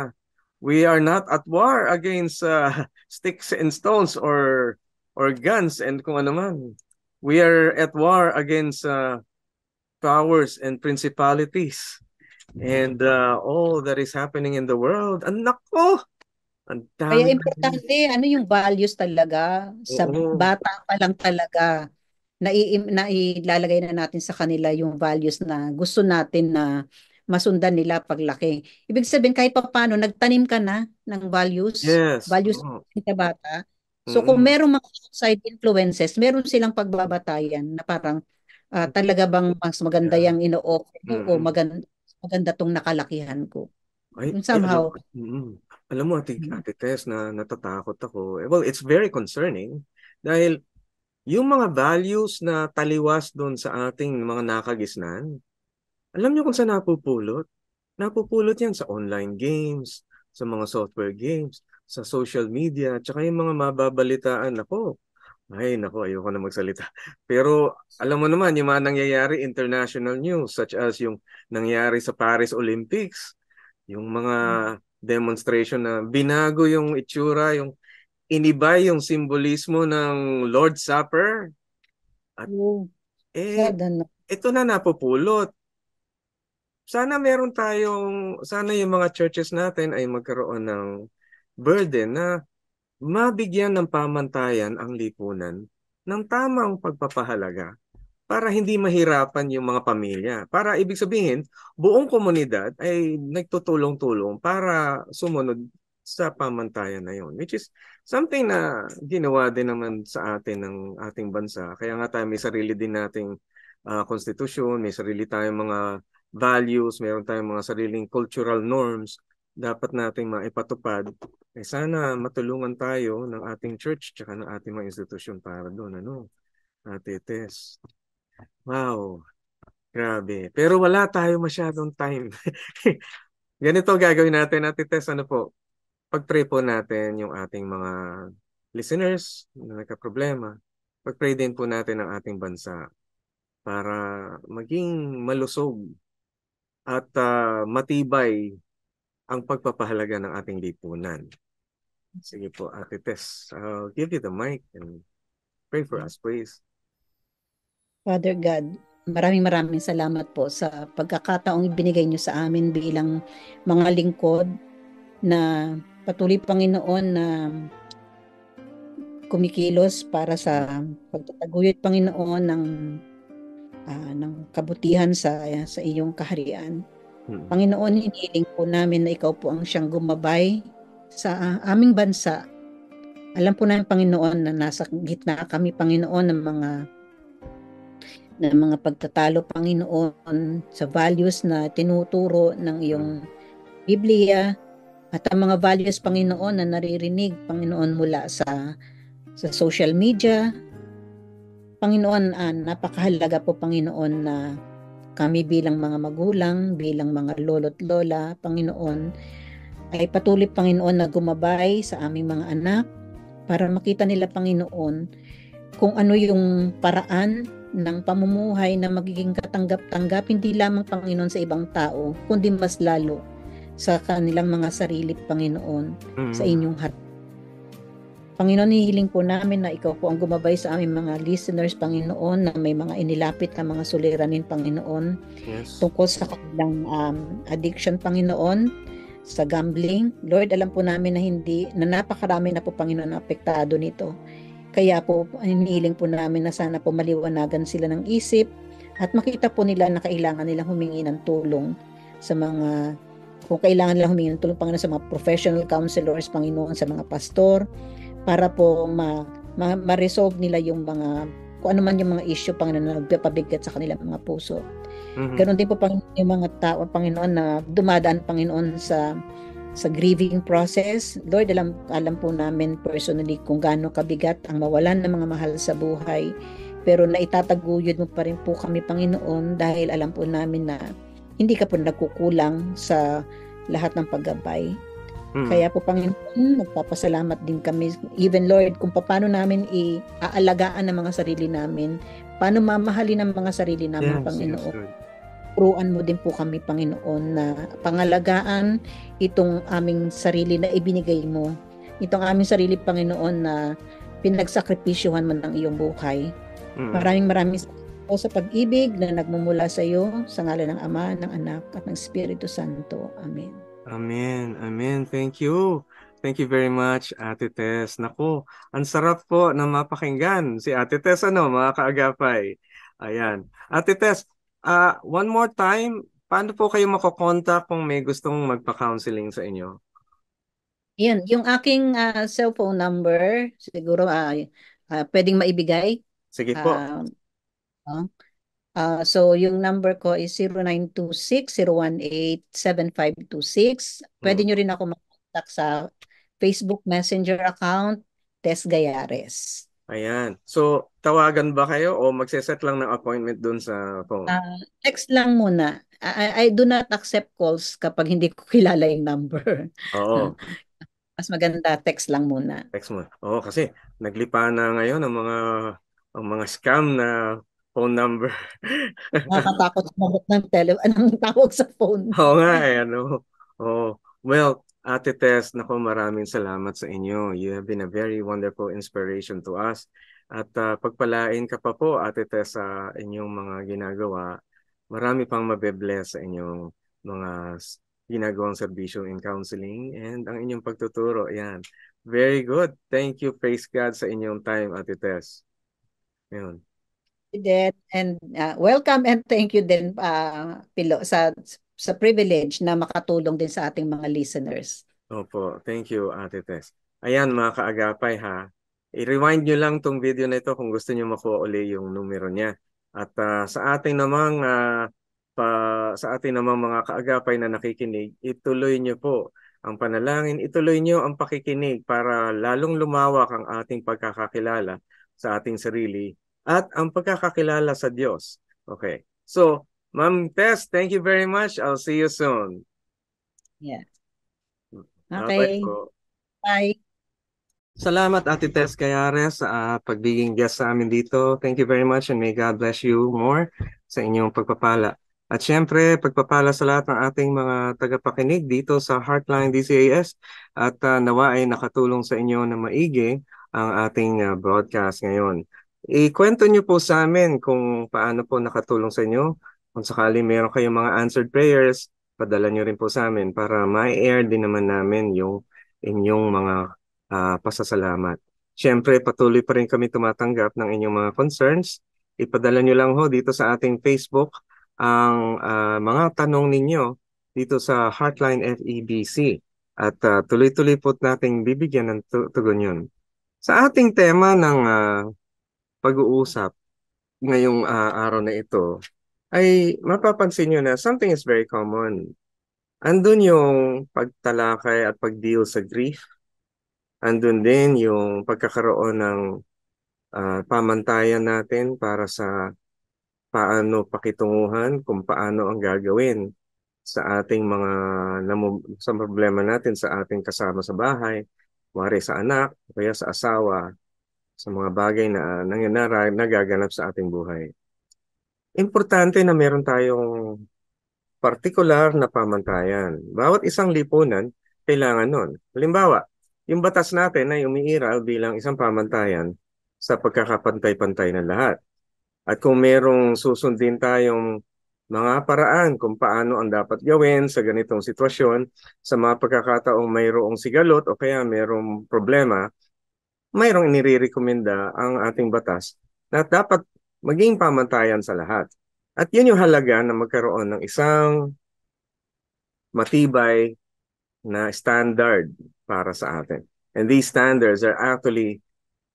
we are not at war against uh, sticks and stones or or guns and kung ano man. We are at war against uh, powers and principalities Mm-hmm. and uh, all that is happening in the world. Ang nako! Ang Kaya importante, ano yung values talaga sa Oo. bata pa lang talaga na nailalagay na natin sa kanila yung values na gusto natin na masundan nila paglaki. Ibig sabihin kahit paano, nagtanim ka na ng values, yes. values oh. sa bata. So kung merong mga outside influences, meron silang pagbabatayan na parang uh, talaga bang mas maganda yeah. yung ino-offer mm-hmm. o maganda maganda tong nakalakihan ko. I, eh, somehow. Eh, alam, mm, alam mo, ate, mm-hmm. ate Tess, na natatakot ako. Eh, well, it's very concerning dahil yung mga values na taliwas doon sa ating mga nakagisnan, alam niyo kung saan napupulot? Napupulot yan sa online games, sa mga software games, sa social media, tsaka yung mga mababalitaan ako. Ay, nako, ayoko na magsalita. Pero alam mo naman, yung mga nangyayari international news such as yung nangyari sa Paris Olympics, yung mga hmm. demonstration na binago yung itsura, yung iniba yung simbolismo ng Lord's Supper. At eh, ito na napupulot. Sana meron tayong, sana yung mga churches natin ay magkaroon ng burden na mabigyan ng pamantayan ang lipunan ng tamang pagpapahalaga para hindi mahirapan yung mga pamilya. Para ibig sabihin, buong komunidad ay nagtutulong-tulong para sumunod sa pamantayan na yon. Which is something na ginawa din naman sa atin ng ating bansa. Kaya nga tayo may sarili din nating uh, konstitusyon, may sarili tayong mga values, mayroon tayong mga sariling cultural norms dapat nating maipatupad ay eh sana matulungan tayo ng ating church tsaka ng ating mga institusyon para doon. Ano? Ate Tess. Wow. Grabe. Pero wala tayo masyadong time. Ganito gagawin natin, Ate Tess. Ano po? Pag-pray po natin yung ating mga listeners na nagka-problema. Pag-pray din po natin ang ating bansa para maging malusog at uh, matibay ang pagpapahalaga ng ating lipunan. Sige po, Ate Tess, I'll give you the mic and pray for us, please. Father God, maraming maraming salamat po sa pagkakataong ibinigay niyo sa amin bilang mga lingkod na patuloy Panginoon na kumikilos para sa pagtataguyod Panginoon ng uh, ng kabutihan sa sa iyong kaharian hmm Panginoon, hinihiling po namin na ikaw po ang siyang gumabay sa ah, aming bansa. Alam po namin, Panginoon, na nasa gitna kami, Panginoon, ng mga ng mga pagtatalo, Panginoon, sa values na tinuturo ng iyong Biblia at ang mga values, Panginoon, na naririnig, Panginoon, mula sa sa social media. Panginoon, uh, napakahalaga po, Panginoon, na uh, kami bilang mga magulang, bilang mga lolo't lola, Panginoon, ay patuloy Panginoon na gumabay sa aming mga anak para makita nila Panginoon kung ano yung paraan ng pamumuhay na magiging katanggap-tanggap hindi lamang Panginoon sa ibang tao kundi mas lalo sa kanilang mga sarili Panginoon mm-hmm. sa mm. inyong harapan. Panginoon, hihiling po namin na ikaw po ang gumabay sa aming mga listeners, Panginoon, na may mga inilapit na mga suliranin, Panginoon, yes. tungkol sa kanilang um, addiction, Panginoon, sa gambling. Lord, alam po namin na hindi, na napakarami na po, Panginoon, na apektado nito. Kaya po, hinihiling po namin na sana po maliwanagan sila ng isip at makita po nila na kailangan nilang humingi ng tulong sa mga kung kailangan nilang humingi ng tulong Panginoon sa mga professional counselors, Panginoon, sa mga pastor, para po ma, ma, ma-resolve nila yung mga kung ano man yung mga issue pang na nagpapabigat sa kanilang mga puso. Mm-hmm. Ganon din po Panginoon, yung mga tao, Panginoon, na dumadaan, Panginoon, sa sa grieving process. Lord, alam, alam po namin personally kung gaano kabigat ang mawalan ng mga mahal sa buhay. Pero naitataguyod mo pa rin po kami, Panginoon, dahil alam po namin na hindi ka po nagkukulang sa lahat ng paggabay. Mm. Kaya po Panginoon, nagpapasalamat din kami even Lord kung paano namin i-aalagaan ang mga sarili namin, paano mamahalin ang mga sarili namin yes, Panginoon. Yes, turuan mo din po kami, Panginoon, na pangalagaan itong aming sarili na ibinigay mo. Itong aming sarili, Panginoon, na pinagsakripisyuhan mo ng iyong buhay. Mm-hmm. Maraming maraming po sa pag-ibig na nagmumula sa iyo, sa ngala ng Ama, ng Anak, at ng Espiritu Santo. Amen. Amen. Amen. Thank you. Thank you very much, Ate Tess. Nako, ang sarap po na mapakinggan si Ate Tess, ano, mga kaagapay. Ayan. Ate Tess, uh, one more time, paano po kayo makokontak kung may gustong magpa-counseling sa inyo? Yun, yung aking uh, cellphone number, siguro uh, uh, pwedeng maibigay. Sige po. Uh, uh, Uh, so, yung number ko is 0926-018-7526. Pwede hmm. nyo rin ako makontak sa Facebook Messenger account, Tess Gayares. Ayan. So, tawagan ba kayo o magseset lang ng appointment doon sa phone? Uh, text lang muna. I, I do not accept calls kapag hindi ko kilala yung number. Oo. Mas maganda text lang muna. Text muna. Oo, kasi naglipa na ngayon ang mga ang mga scam na phone number. Nakakatakot sumagot ng tele anong tawag sa phone. Oo nga eh, ano. Oh, well, Ate Tess, nako maraming salamat sa inyo. You have been a very wonderful inspiration to us. At uh, pagpalain ka pa po, Ate Tess, sa uh, inyong mga ginagawa. Marami pang mabe-bless sa inyong mga ginagawang serbisyo in counseling and ang inyong pagtuturo. Ayan. Very good. Thank you. Praise God sa inyong time, Ate Tess. Yun. President. And uh, welcome and thank you din, uh, Pilo, sa, sa privilege na makatulong din sa ating mga listeners. Opo, thank you, Ate Tess. Ayan, mga kaagapay ha. I-rewind nyo lang tong video na ito kung gusto nyo makuha uli yung numero niya. At uh, sa ating namang uh, pa, sa ating namang mga kaagapay na nakikinig, ituloy nyo po ang panalangin, ituloy nyo ang pakikinig para lalong lumawak ang ating pagkakakilala sa ating sarili at ang pagkakakilala sa Diyos. Okay. So, Ma'am Tess, thank you very much. I'll see you soon. Yeah. Okay. Bye. Salamat Ate Tess Cayares sa uh, pagbiging guest sa amin dito. Thank you very much and may God bless you more sa inyong pagpapala. At syempre, pagpapala sa lahat ng ating mga tagapakinig dito sa Heartline DCAS at uh, nawa ay nakatulong sa inyo na maigi ang ating uh, broadcast ngayon. Ikwento niyo po sa amin kung paano po nakatulong sa inyo. Kung sakali meron kayong mga answered prayers, padala niyo rin po sa amin para ma-air din naman namin yung inyong mga uh, pasasalamat. Siyempre, patuloy pa rin kami tumatanggap ng inyong mga concerns. Ipadala niyo lang ho dito sa ating Facebook ang uh, mga tanong ninyo dito sa Heartline FEBC. At uh, tuloy-tuloy po nating bibigyan ng tugon yun. Sa ating tema ng uh, pag-uusap ngayong uh, araw na ito, ay mapapansin nyo na something is very common. Andun yung pagtalakay at pagdeal sa grief. Andun din yung pagkakaroon ng uh, pamantayan natin para sa paano pakitunguhan kung paano ang gagawin sa ating mga sa problema natin sa ating kasama sa bahay, wari sa anak, kaya sa asawa, sa mga bagay na nangyayari, nagaganap sa ating buhay. Importante na meron tayong partikular na pamantayan. Bawat isang lipunan, kailangan nun. Halimbawa, yung batas natin ay umiiral bilang isang pamantayan sa pagkakapantay-pantay ng lahat. At kung merong susundin tayong mga paraan kung paano ang dapat gawin sa ganitong sitwasyon, sa mga pagkakataong mayroong sigalot o kaya mayroong problema, mayroong inirekomenda ang ating batas na dapat maging pamantayan sa lahat. At yun yung halaga na magkaroon ng isang matibay na standard para sa atin. And these standards are actually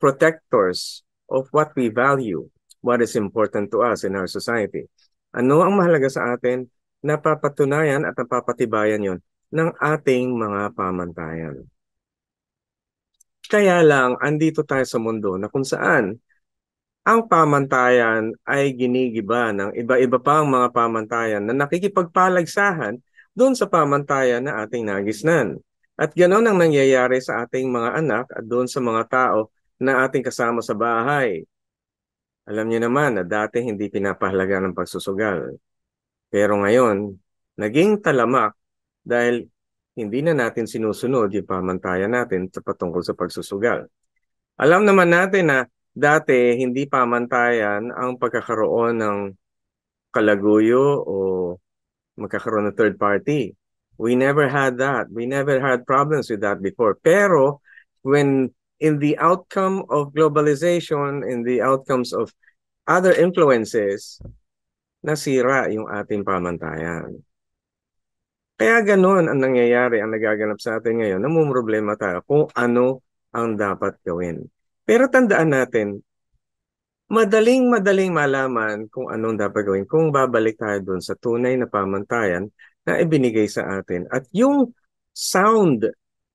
protectors of what we value, what is important to us in our society. Ano ang mahalaga sa atin? Napapatunayan at napapatibayan yon ng ating mga pamantayan. Kaya lang, andito tayo sa mundo na kung saan ang pamantayan ay ginigiba ng iba-iba pang mga pamantayan na nakikipagpalagsahan doon sa pamantayan na ating nagisnan. At ganoon ang nangyayari sa ating mga anak at doon sa mga tao na ating kasama sa bahay. Alam niyo naman na dati hindi pinapahalaga ng pagsusugal. Pero ngayon, naging talamak dahil hindi na natin sinusunod yung pamantayan natin sa patungkol sa pagsusugal. Alam naman natin na dati hindi pamantayan ang pagkakaroon ng kalaguyo o magkakaroon ng third party. We never had that. We never had problems with that before. Pero when in the outcome of globalization, in the outcomes of other influences, nasira yung ating pamantayan. Kaya ganoon ang nangyayari, ang nagaganap sa atin ngayon. Namumroblema tayo kung ano ang dapat gawin. Pero tandaan natin, madaling-madaling malaman kung anong dapat gawin kung babalik tayo doon sa tunay na pamantayan na ibinigay sa atin. At yung sound,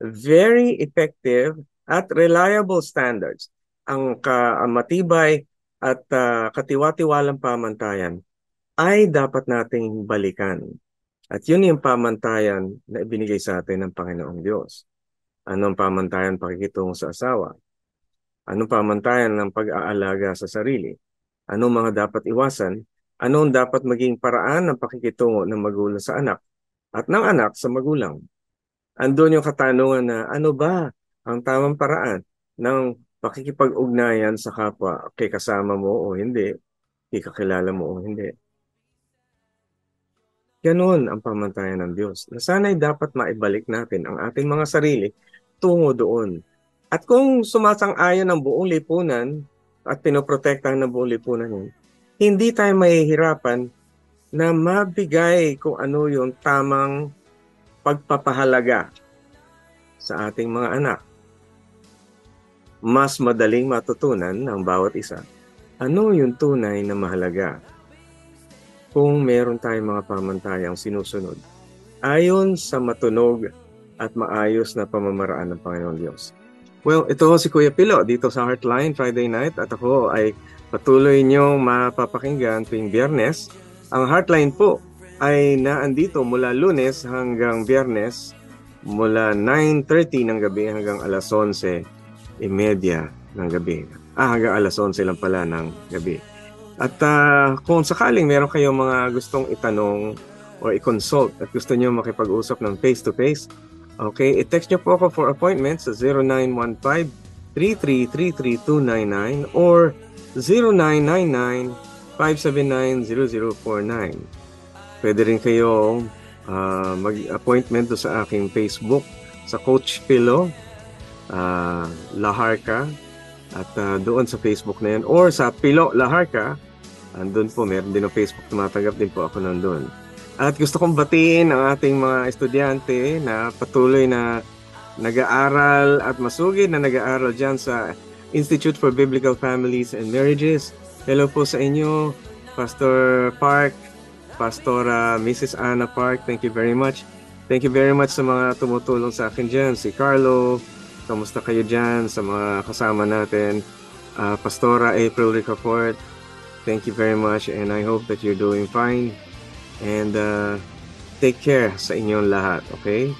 very effective at reliable standards, ang, ka, ang matibay at uh, katiwatiwalang pamantayan ay dapat nating balikan at yun yung pamantayan na ibinigay sa atin ng Panginoong Diyos. Anong pamantayan pakikitungo sa asawa? Anong pamantayan ng pag-aalaga sa sarili? Anong mga dapat iwasan? Anong dapat maging paraan ng pakikitungo ng magulang sa anak at ng anak sa magulang? Andun yung katanungan na ano ba ang tamang paraan ng pakikipag-ugnayan sa kapwa kay kasama mo o hindi, kay kakilala mo o hindi. Ganoon ang pamantayan ng Diyos na sana'y dapat maibalik natin ang ating mga sarili tungo doon. At kung sumasang-ayon ang buong lipunan at pinoprotektahan ng buong lipunan yun, hindi tayo mahihirapan na mabigay kung ano yung tamang pagpapahalaga sa ating mga anak. Mas madaling matutunan ng bawat isa ano yung tunay na mahalaga kung meron tayong mga pamantayang sinusunod ayon sa matunog at maayos na pamamaraan ng Panginoon Diyos. Well, ito si Kuya Pilo dito sa Heartline Friday night at ako ay patuloy niyong mapapakinggan tuwing biyernes. Ang Heartline po ay naandito mula lunes hanggang biyernes mula 9.30 ng gabi hanggang alas 11.30 e ng gabi. Ah, hanggang alas 11 lang pala ng gabi. At uh, kung sakaling meron kayong mga gustong itanong or i-consult at gusto niyo makipag-usap ng face-to-face, okay, i-text niyo po ako for appointments sa 0915-3333299 or 0999-579-0049. Pwede rin kayo uh, ah, mag-appointment sa aking Facebook sa Coach Pilo uh, ah, Laharka at uh, doon sa Facebook na yan or sa Pilo Laharka Andun po, meron din ng Facebook, tumatanggap din po ako nandun. At gusto kong batiin ang ating mga estudyante na patuloy na nag-aaral at masugid na nag-aaral dyan sa Institute for Biblical Families and Marriages. Hello po sa inyo, Pastor Park, Pastora Mrs. Anna Park. Thank you very much. Thank you very much sa mga tumutulong sa akin dyan. Si Carlo, kamusta kayo dyan sa mga kasama natin. Uh, Pastora April Ricafort, Thank you very much and I hope that you're doing fine. And uh, take care sa inyong lahat, okay?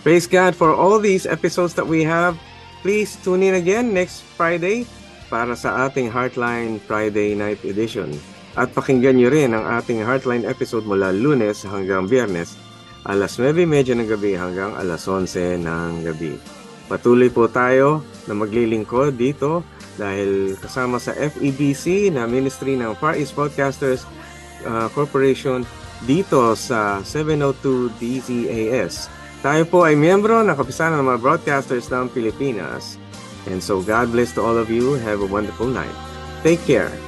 Praise God for all these episodes that we have. Please tune in again next Friday para sa ating Heartline Friday Night Edition. At pakinggan nyo rin ang ating Heartline episode mula lunes hanggang biyernes, alas 9.30 ng gabi hanggang alas 11 ng gabi. Patuloy po tayo na maglilingkod dito dahil kasama sa FEBC na Ministry ng Far East Broadcasters uh, Corporation dito sa 702 DZAS. Tayo po ay miyembro ng Kapisanan ng mga Broadcasters ng Pilipinas. And so God bless to all of you. Have a wonderful night. Take care.